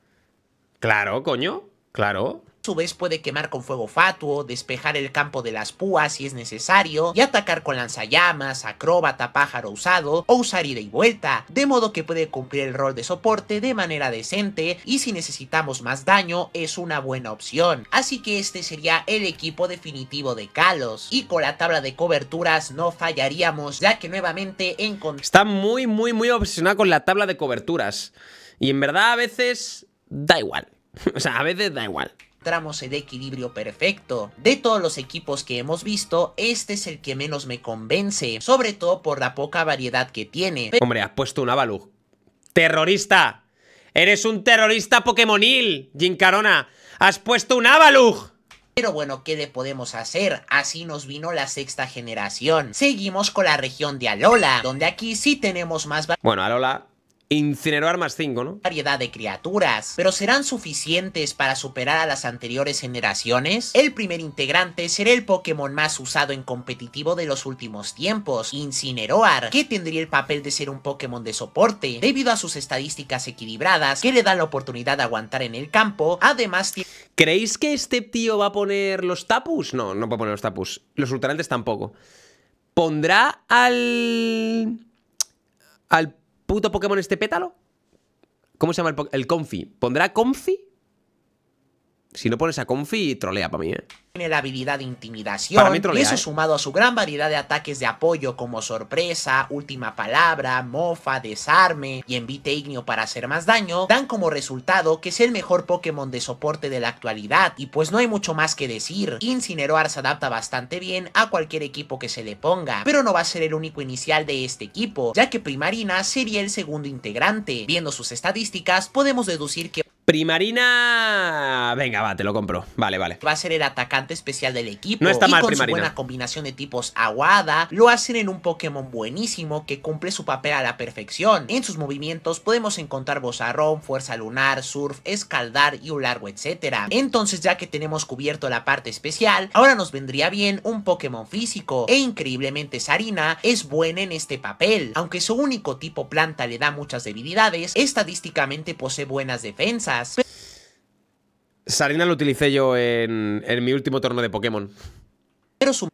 Claro, coño, claro su vez puede quemar con fuego fatuo, despejar el campo de las púas si es necesario, y atacar con lanzallamas, acróbata, pájaro usado, o usar ida y vuelta, de modo que puede cumplir el rol de soporte de manera decente, y si necesitamos más daño, es una buena opción. Así que este sería el equipo definitivo de Kalos, y con la tabla de coberturas no fallaríamos, ya que nuevamente encontramos... Está muy, muy, muy obsesionado con la tabla de coberturas, y en verdad a veces da igual. o sea, a veces da igual encontramos el equilibrio perfecto. De todos los equipos que hemos visto, este es el que menos me convence, sobre todo por la poca variedad que tiene. Hombre, has puesto un Avalug. ¡Terrorista! ¡Eres un terrorista Pokémonil, Gincarona! ¡Has puesto un Avalug! Pero bueno, ¿qué le podemos hacer? Así nos vino la sexta generación. Seguimos con la región de Alola, donde aquí sí tenemos más... Bueno, Alola Incineroar más 5, ¿no? Variedad de criaturas, pero ¿serán suficientes para superar a las anteriores generaciones? El primer integrante será el Pokémon más usado en competitivo de los últimos tiempos, Incineroar, que tendría el papel de ser un Pokémon de soporte, debido a sus estadísticas equilibradas que le dan la oportunidad de aguantar en el campo, además tiene... ¿Creéis que este tío va a poner los tapus? No, no va a poner los tapus. Los ultrantes tampoco. ¿Pondrá al... al puto Pokémon este pétalo? ¿Cómo se llama el, el Confi? ¿Pondrá Confi? Si no pones a Confi, trolea para mí, ¿eh? Tiene la habilidad de intimidación. y eso eh. sumado a su gran variedad de ataques de apoyo como sorpresa, última palabra, mofa, desarme y envite ignio para hacer más daño, dan como resultado que es el mejor Pokémon de soporte de la actualidad. Y pues no hay mucho más que decir. Incineroar se adapta bastante bien a cualquier equipo que se le ponga, pero no va a ser el único inicial de este equipo, ya que Primarina sería el segundo integrante. Viendo sus estadísticas, podemos deducir que Primarina... Venga, va, te lo compro. Vale, vale. Va a ser el atacante especial del equipo. No está y con Su buena combinación de tipos aguada, lo hacen en un Pokémon buenísimo que cumple su papel a la perfección. En sus movimientos podemos encontrar bozarrón, fuerza lunar, surf, escaldar y un largo, etc. Entonces, ya que tenemos cubierto la parte especial, ahora nos vendría bien un Pokémon físico. E increíblemente, Sarina es buena en este papel. Aunque su único tipo planta le da muchas debilidades, estadísticamente posee buenas defensas Sarina lo utilicé yo en, en mi último torneo de Pokémon. Pero su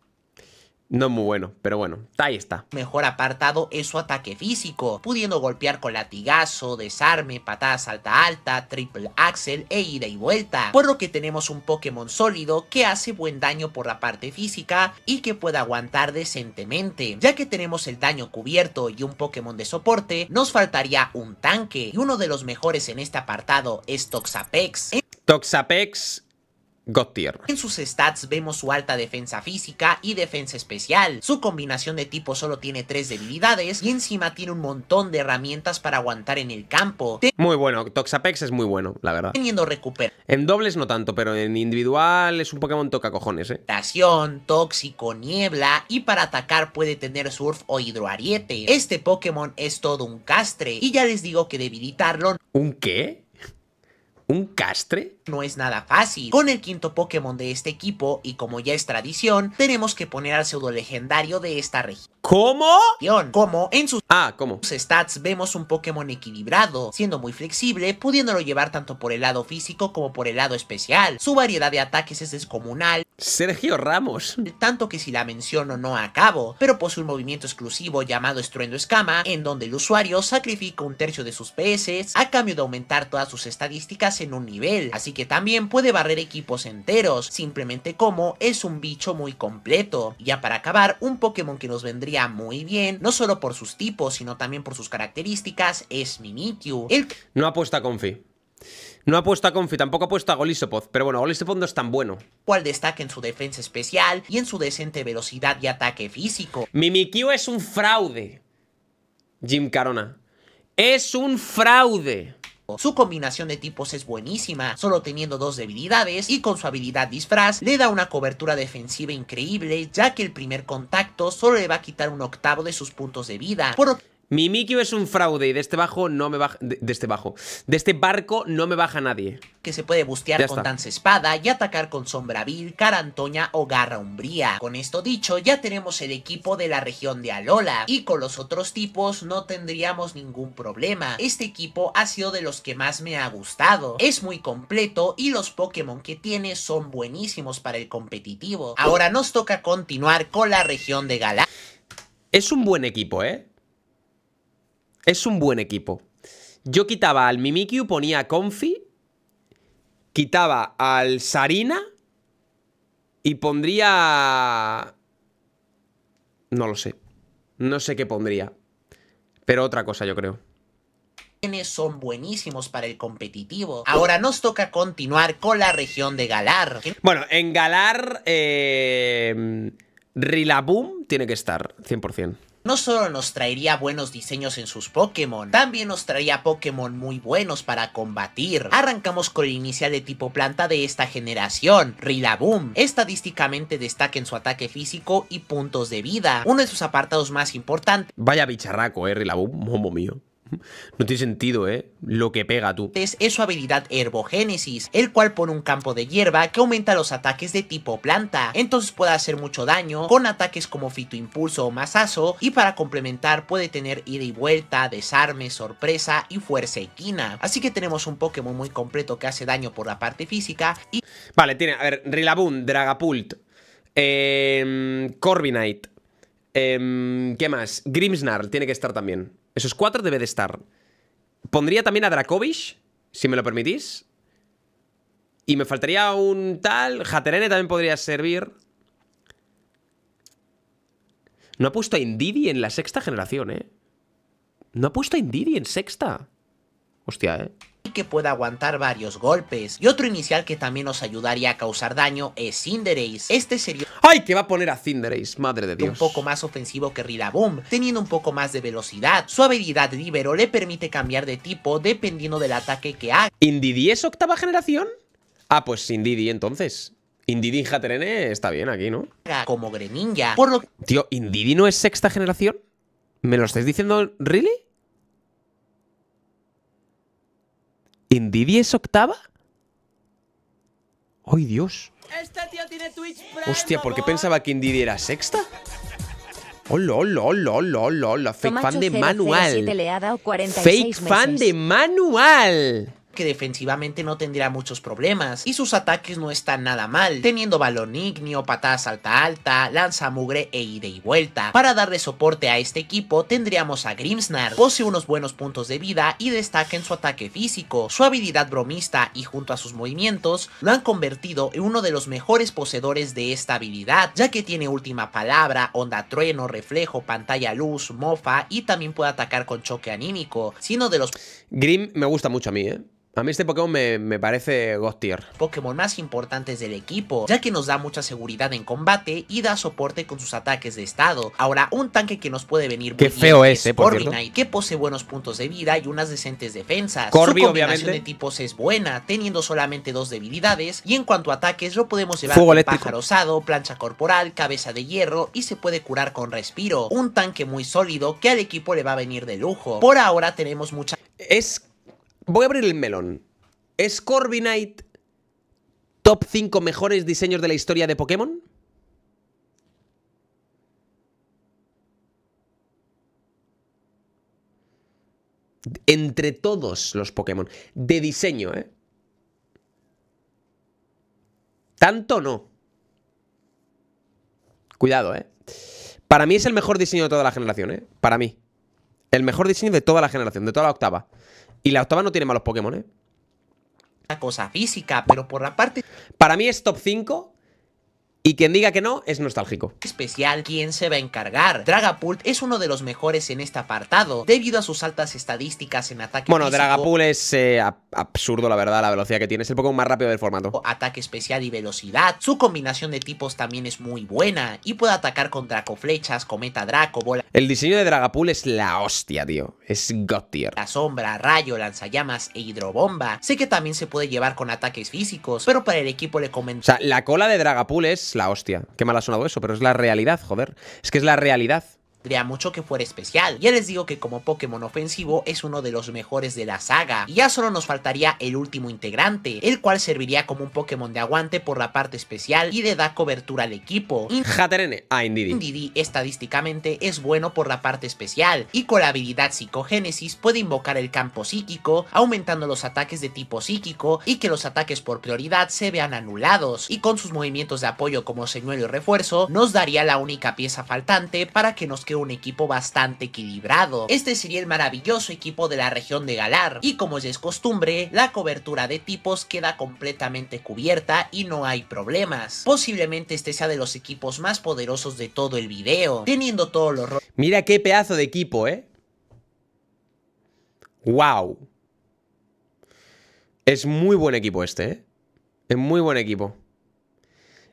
no muy bueno, pero bueno, ahí está. Mejor apartado es su ataque físico, pudiendo golpear con latigazo, desarme, patada salta alta, triple axel e ida y vuelta. Por lo que tenemos un Pokémon sólido que hace buen daño por la parte física y que puede aguantar decentemente. Ya que tenemos el daño cubierto y un Pokémon de soporte, nos faltaría un tanque. Y uno de los mejores en este apartado es Toxapex. Toxapex God En sus stats vemos su alta defensa física y defensa especial. Su combinación de tipo solo tiene 3 debilidades y encima tiene un montón de herramientas para aguantar en el campo. Muy bueno, Toxapex es muy bueno, la verdad. Teniendo recuper. En dobles no tanto, pero en individual es un Pokémon toca cojones, eh. tóxico, niebla y para atacar puede tener surf o hidroariete. Este Pokémon es todo un castre y ya les digo que debilitarlo... ¿Un qué? ¿Un castre? No es nada fácil. Con el quinto Pokémon de este equipo, y como ya es tradición, tenemos que poner al pseudo legendario de esta región. ¿Cómo? Como en sus, ah, ¿cómo? sus stats vemos un Pokémon equilibrado, siendo muy flexible, pudiéndolo llevar tanto por el lado físico como por el lado especial. Su variedad de ataques es descomunal. Sergio Ramos. Tanto que si la menciono no acabo, pero posee un movimiento exclusivo llamado Estruendo Escama, en donde el usuario sacrifica un tercio de sus PS a cambio de aumentar todas sus estadísticas en un nivel, así que también puede barrer equipos enteros, simplemente como es un bicho muy completo. ya para acabar, un Pokémon que nos vendría muy bien, no solo por sus tipos, sino también por sus características, es Mimikyu. El... No apuesta Confi. No ha puesto a Confi, tampoco ha puesto a Golisopod, pero bueno, Golisopod no es tan bueno. Cual destaca en su defensa especial y en su decente velocidad y ataque físico. Mimikyu es un fraude, Jim Carona. Es un fraude. Su combinación de tipos es buenísima, solo teniendo dos debilidades, y con su habilidad disfraz le da una cobertura defensiva increíble, ya que el primer contacto solo le va a quitar un octavo de sus puntos de vida. Por mi Mikio es un fraude y de este bajo no me baja... De, este bajo. De este barco no me baja nadie. Que se puede bustear con está. espada y atacar con sombra vil, cara o garra umbría. Con esto dicho, ya tenemos el equipo de la región de Alola. Y con los otros tipos no tendríamos ningún problema. Este equipo ha sido de los que más me ha gustado. Es muy completo y los Pokémon que tiene son buenísimos para el competitivo. Ahora nos toca continuar con la región de Galá. Es un buen equipo, ¿eh? Es un buen equipo. Yo quitaba al Mimikyu, ponía a Confi, quitaba al Sarina y pondría... No lo sé. No sé qué pondría. Pero otra cosa, yo creo son buenísimos para el competitivo. Ahora nos toca continuar con la región de Galar. Bueno, en Galar, eh, Rilaboom tiene que estar, 100% no solo nos traería buenos diseños en sus Pokémon, también nos traería Pokémon muy buenos para combatir. Arrancamos con el inicial de tipo planta de esta generación, Rillaboom. Estadísticamente destaca en su ataque físico y puntos de vida, uno de sus apartados más importantes. Vaya bicharraco, eh, Rillaboom, momo mío. No tiene sentido, ¿eh? Lo que pega tú. Es su habilidad Herbogénesis, el cual pone un campo de hierba que aumenta los ataques de tipo planta. Entonces puede hacer mucho daño con ataques como Fito Impulso o Masazo. Y para complementar puede tener ida y vuelta, desarme, sorpresa y fuerza equina. Así que tenemos un Pokémon muy completo que hace daño por la parte física y... Vale, tiene, a ver, Rillaboom, Dragapult, eh, Corviknight, em, ¿Qué más? Grimmsnarl tiene que estar también. Esos cuatro debe de estar. Pondría también a Drakovich, si me lo permitís. Y me faltaría un tal... Jaterene también podría servir. No ha puesto a Indidi en la sexta generación, ¿eh? No ha puesto a Indidi en sexta. Hostia, ¿eh? que pueda aguantar varios golpes. Y otro inicial que también nos ayudaría a causar daño es Cinderace. Este sería... ¡Ay, que va a poner a Cinderace! Madre de Dios. Un poco más ofensivo que Rillaboom, teniendo un poco más de velocidad. Su habilidad libero le permite cambiar de tipo dependiendo del ataque que haga. ¿Indidi es octava generación? Ah, pues Indidi entonces. Indidi Jaterene está bien aquí, ¿no? Como Greninja, por lo Tío, ¿Indidi no es sexta generación? ¿Me lo estáis diciendo, really? ¿Indidia es octava? ¡Ay, Dios! Este Hostia, ¿por qué pensaba que Indidi era sexta? ¡Hola, hola, hola, hola, hola! hola. Fake fan de manual. Fake fan de manual que defensivamente no tendría muchos problemas, y sus ataques no están nada mal, teniendo balón ignio, patada salta alta, lanza mugre e ida y vuelta. Para darle soporte a este equipo tendríamos a Grimsnar, posee unos buenos puntos de vida y destaca en su ataque físico, su habilidad bromista y junto a sus movimientos lo han convertido en uno de los mejores poseedores de esta habilidad, ya que tiene última palabra, onda trueno, reflejo, pantalla luz, mofa y también puede atacar con choque anímico, sino de los... Grim me gusta mucho a mí, ¿eh? A mí este Pokémon me, parece God tier. Pokémon más importantes del equipo, ya que nos da mucha seguridad en combate y da soporte con sus ataques de estado. Ahora, un tanque que nos puede venir muy feo bien es, es que posee buenos puntos de vida y unas decentes defensas. Su combinación de tipos es buena, teniendo solamente dos debilidades, y en cuanto a ataques lo podemos llevar Fuego pájaro osado, plancha corporal, cabeza de hierro y se puede curar con respiro. Un tanque muy sólido que al equipo le va a venir de lujo. Por ahora tenemos mucha... Es Voy a abrir el melón. ¿Es night top 5 mejores diseños de la historia de Pokémon? Entre todos los Pokémon. De diseño, ¿eh? Tanto no. Cuidado, ¿eh? Para mí es el mejor diseño de toda la generación, ¿eh? Para mí. El mejor diseño de toda la generación, de toda la octava. Y la octava no tiene malos Pokémon, ¿eh? Una cosa física, pero por la parte... Para mí es top 5 y quien diga que no es nostálgico. Especial ¿Quién se va a encargar. Dragapult es uno de los mejores en este apartado, debido a sus altas estadísticas en ataque Bueno, Dragapult es eh, absurdo, la verdad, la velocidad que tiene. Es el poco más rápido del formato. Ataque especial y velocidad. Su combinación de tipos también es muy buena y puede atacar con Dracoflechas, Cometa Draco, Bola... El diseño de Dragapult es la hostia, tío. Es God La sombra, rayo, lanzallamas e hidrobomba. Sé que también se puede llevar con ataques físicos, pero para el equipo le comento... O sea, la cola de Dragapult es la hostia. Qué mal ha sonado eso, pero es la realidad, joder. Es que es la realidad mucho que fuera especial. Ya les digo que como Pokémon ofensivo es uno de los mejores de la saga, y ya solo nos faltaría el último integrante, el cual serviría como un Pokémon de aguante por la parte especial y de da cobertura al equipo. Haterene, a ah, estadísticamente es bueno por la parte especial, y con la habilidad Psicogénesis puede invocar el campo psíquico, aumentando los ataques de tipo psíquico y que los ataques por prioridad se vean anulados, y con sus movimientos de apoyo como señuelo y refuerzo, nos daría la única pieza faltante para que nos un equipo bastante equilibrado. Este sería el maravilloso equipo de la región de Galar, y como ya es costumbre, la cobertura de tipos queda completamente cubierta y no hay problemas. Posiblemente este sea de los equipos más poderosos de todo el video, teniendo todos los... Mira qué pedazo de equipo, ¿eh? ¡Wow! Es muy buen equipo este, ¿eh? Es muy buen equipo.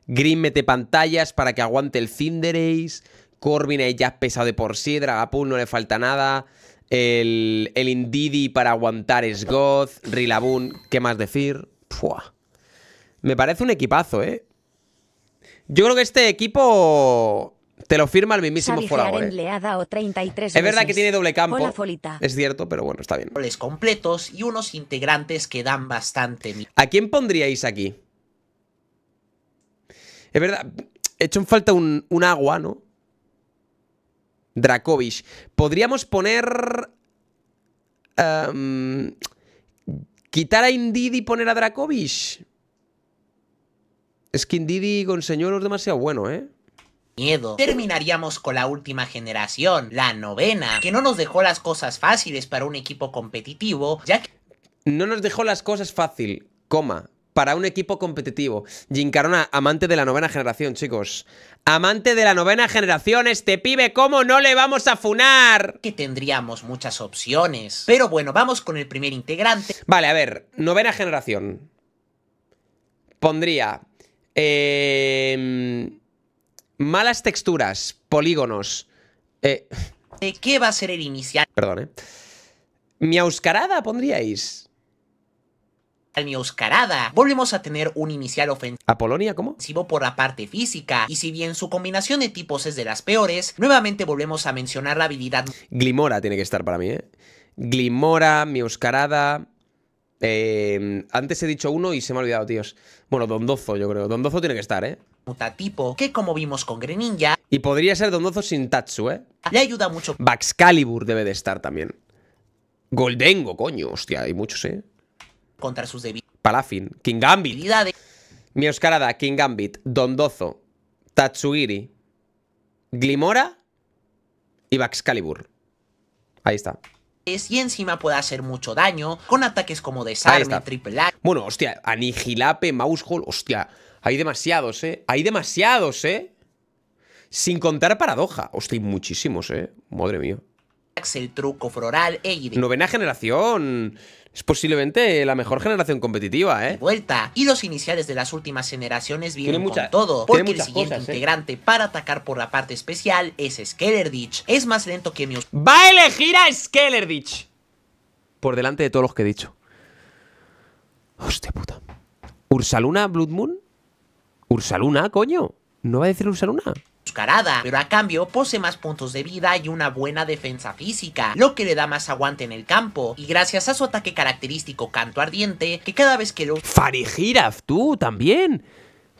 Green mete pantallas para que aguante el Cinderace. Corbin es ya pesado de por sí, Dragapult no le falta nada. El, Indidi para aguantar es God. Rilabun, ¿qué más decir? Me parece un equipazo, ¿eh? Yo creo que este equipo te lo firma el mismísimo Folagor. ¿eh? Es verdad que tiene doble campo. Es cierto, pero bueno, está bien. completos y unos integrantes que dan bastante. ¿A quién pondríais aquí? Es verdad, he hecho en falta un agua, ¿no? dracovic Podríamos poner... Em, ¿Quitar a Indidi y poner a dracovic Es que Indidi con señor es demasiado bueno, ¿eh? Miedo. Terminaríamos con la última generación, la novena, que no nos dejó las cosas fáciles para un equipo competitivo, ya que... No nos dejó las cosas fácil, coma, para un equipo competitivo. Gincarona, amante de la novena generación, chicos. Amante de la novena generación, este pibe, ¿cómo no le vamos a funar? Que tendríamos muchas opciones. Pero bueno, vamos con el primer integrante. Vale, a ver, novena generación. Pondría... Em, malas texturas, polígonos. Eh, ¿De qué va a ser el inicial? Perdón, ¿eh? Mi auscarada pondríais mi Oscarada, volvemos a tener un inicial ofensivo. ¿A Polonia cómo? por la parte física, y si bien su combinación de tipos es de las peores, nuevamente volvemos a mencionar la habilidad. Glimora tiene que estar para mí, ¿eh? Glimora, mi Oscarada. Eh, antes he dicho uno y se me ha olvidado, tíos. Bueno, Dondozo, yo creo. Dondozo tiene que estar, ¿eh? Mutatipo, que como vimos con Greninja. Y podría ser Dondozo sin Tatsu, ¿eh? Le ayuda mucho. Baxcalibur debe de estar también. Goldengo, coño, hostia, hay muchos, ¿eh? contra sus debilidades. Palafin, King Gambit. oscarada King Gambit, Dondozo, Tatsugiri, Glimora y Baxcalibur. Ahí está y encima puede hacer mucho daño con ataques como desarme, triple A. Bueno, hostia, anijilape Mousehole, hostia, hay demasiados, ¿eh? Hay demasiados, ¿eh? Sin contar paradoja. Hostia, hay muchísimos, ¿eh? Madre mía el truco floral, eh, Novena generación. Es posiblemente la mejor generación competitiva, ¿eh? Vuelta. Y los iniciales de las últimas generaciones vienen con todo. Porque el siguiente eh. integrante para atacar por la parte especial es Skellerditch. Es más lento que mi. ¡Va a elegir a Skellerditch! Por delante de todos los que he dicho. Hostia puta. ¿Ursaluna Blood Moon? ¿Ursaluna, coño? ¿No va a decir Ursaluna? pero a cambio posee más puntos de vida y una buena defensa física, lo que le da más aguante en el campo, y gracias a su ataque característico Canto Ardiente, que cada vez que lo... ¡Farigiraf, tú también!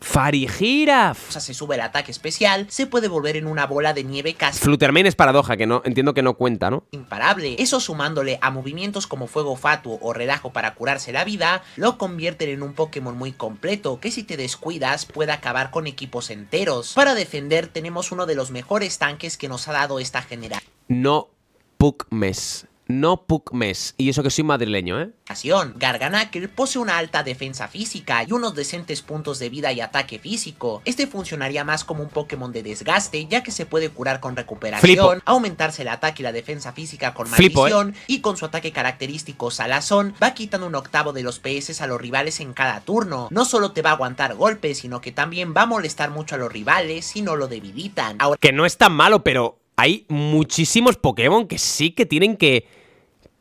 Farigiraf. O sea, se sube el ataque especial, se puede volver en una bola de nieve casi. Flutermane es paradoja, que no entiendo que no cuenta, ¿no? Imparable. Eso sumándole a movimientos como fuego fatuo o relajo para curarse la vida, lo convierten en un Pokémon muy completo, que si te descuidas puede acabar con equipos enteros. Para defender tenemos uno de los mejores tanques que nos ha dado esta generación. No Pukmes no Pukmes. Y eso que soy madrileño, ¿eh? Garganakel posee una alta defensa física y unos decentes puntos de vida y ataque físico. Este funcionaría más como un Pokémon de desgaste, ya que se puede curar con recuperación, aumentarse el ataque y la defensa física con eh. maldición, y con su ataque característico Salazón, va quitando un octavo de los PS a los rivales en cada turno. No solo te va a aguantar golpes, sino que también va a molestar mucho a los rivales si no lo debilitan. Que no es tan malo, pero hay muchísimos Pokémon que sí que tienen que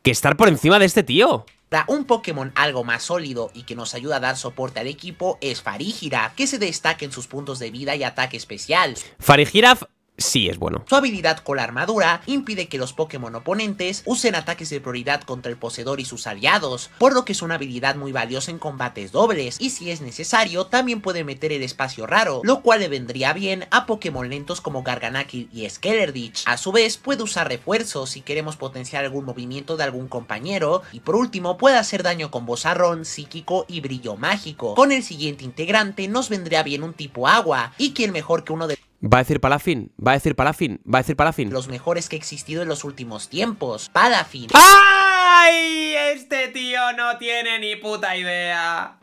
que estar por encima de este tío. Un Pokémon algo más sólido y que nos ayuda a dar soporte al equipo es Farigiraf, que se destaca en sus puntos de vida y ataque especial. Farigiraf sí es bueno. Su habilidad con la armadura impide que los Pokémon oponentes usen ataques de prioridad contra el poseedor y sus aliados, por lo que es una habilidad muy valiosa en combates dobles, y si es necesario también puede meter el espacio raro, lo cual le vendría bien a Pokémon lentos como Garganaki y Skellerditch. A su vez puede usar refuerzos si queremos potenciar algún movimiento de algún compañero, y por último puede hacer daño con bozarrón, psíquico y brillo mágico. Con el siguiente integrante nos vendría bien un tipo agua, y quien mejor que uno de Va a decir fin, va a decir fin, va a decir Palafin. Los mejores que ha existido en los últimos tiempos. Palafin. ¡Ay! Este tío no tiene ni puta idea.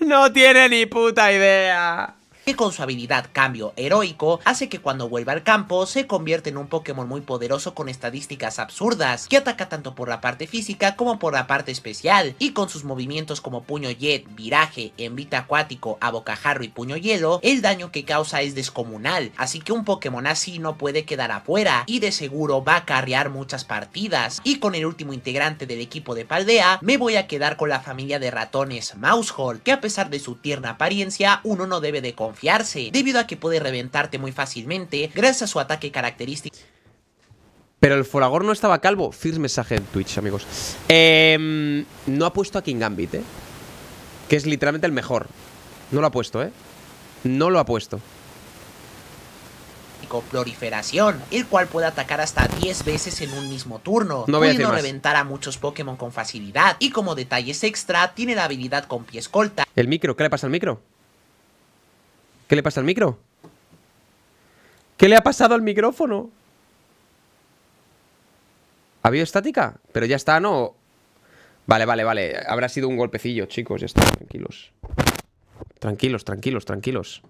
No tiene ni puta idea que con su habilidad cambio heroico hace que cuando vuelva al campo se convierta en un Pokémon muy poderoso con estadísticas absurdas, que ataca tanto por la parte física como por la parte especial, y con sus movimientos como puño jet, viraje, envite acuático, abocajarro y puño hielo, el daño que causa es descomunal, así que un Pokémon así no puede quedar afuera, y de seguro va a carrear muchas partidas, y con el último integrante del equipo de Paldea, me voy a quedar con la familia de ratones Mousehole, que a pesar de su tierna apariencia, uno no debe de confiar confiarse, debido a que puede reventarte muy fácilmente gracias a su ataque característico. Pero el Foragor no estaba calvo. First mensaje en Twitch, amigos. Em, no ha puesto a King Gambit, ¿eh? Que es literalmente el mejor. No lo ha puesto, ¿eh? No lo ha puesto proliferación, el cual puede atacar hasta 10 veces en un mismo turno, no pudiendo reventar a muchos Pokémon con facilidad. Y como detalles extra, tiene la habilidad con pie escolta. ¿El micro? ¿Qué le pasa al micro? ¿Qué le pasa al micro? ¿Qué le ha pasado al micrófono? ¿Ha habido estática? Pero ya está, ¿no? Vale, vale, vale. Habrá sido un golpecillo, chicos. Ya está, tranquilos. Tranquilos, tranquilos, tranquilos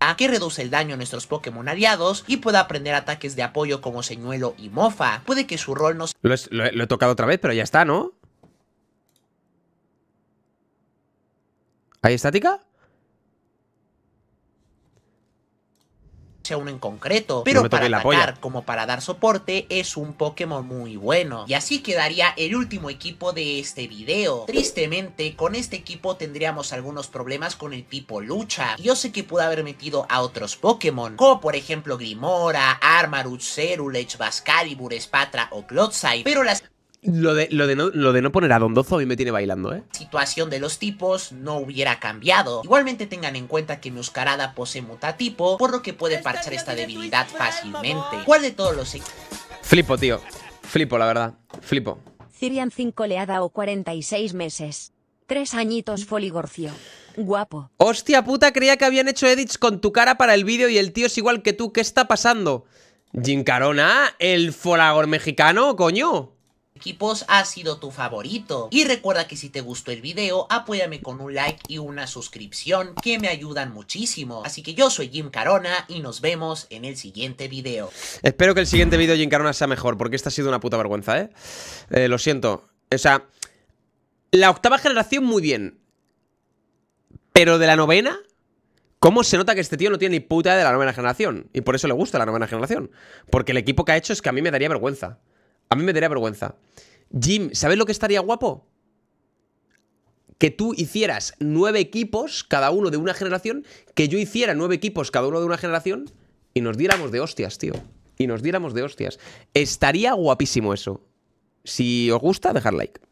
a que reduce el daño a nuestros Pokémon aliados y pueda aprender ataques de apoyo como Señuelo y Mofa. Puede que su rol no Lo, lo he tocado otra vez, pero ya está, ¿no? ¿Hay estática? a uno en concreto, pero para para atacar como para dar soporte es un Pokémon muy bueno. Y así quedaría el último equipo de este video. Tristemente, con este equipo tendríamos algunos problemas con el tipo lucha. Yo sé que pudo haber metido a otros Pokémon, como por ejemplo Grimora, Armaruch, Cerulech, Vascalibur, Espatra o Glotzai, pero las... Lo de, lo, de no, lo de, no, poner a Dondozo a mí me tiene bailando, ¿eh? Situación de los tipos no hubiera cambiado. Igualmente tengan en cuenta que mi Oscarada posee mutatipo, por lo que puede parchar esta debilidad fácilmente. ¿Cuál de todos los... Flipo, tío. Flipo, la verdad. Flipo. Sirian 5 le ha dado 46 meses. Tres añitos foligorcio. Guapo. Hostia puta, creía que habían hecho edits con tu cara para el vídeo y el tío es igual que tú. ¿Qué está pasando? ¿Gincarona? el folagor mexicano, coño equipos ha sido tu favorito. Y recuerda que si te gustó el video, apóyame con un like y una suscripción que me ayudan muchísimo. Así que yo soy Jim Carona y nos vemos en el siguiente video. Espero que el siguiente video Jim Carona sea mejor, porque esta ha sido una puta vergüenza, ¿eh? eh lo siento. O sea, la octava generación muy bien. Pero de la novena... ¿Cómo se nota que este tío no tiene ni puta de la novena generación? Y por eso le gusta la novena generación. Porque el equipo que ha hecho es que a mí me daría vergüenza. A mí me daría vergüenza. Jim, ¿sabes lo que estaría guapo? Que tú hicieras nueve equipos, cada uno de una generación, que yo hiciera nueve equipos, cada uno de una generación, y nos diéramos de hostias, tío. Y nos diéramos de hostias. Estaría guapísimo eso. Si os gusta, dejad like.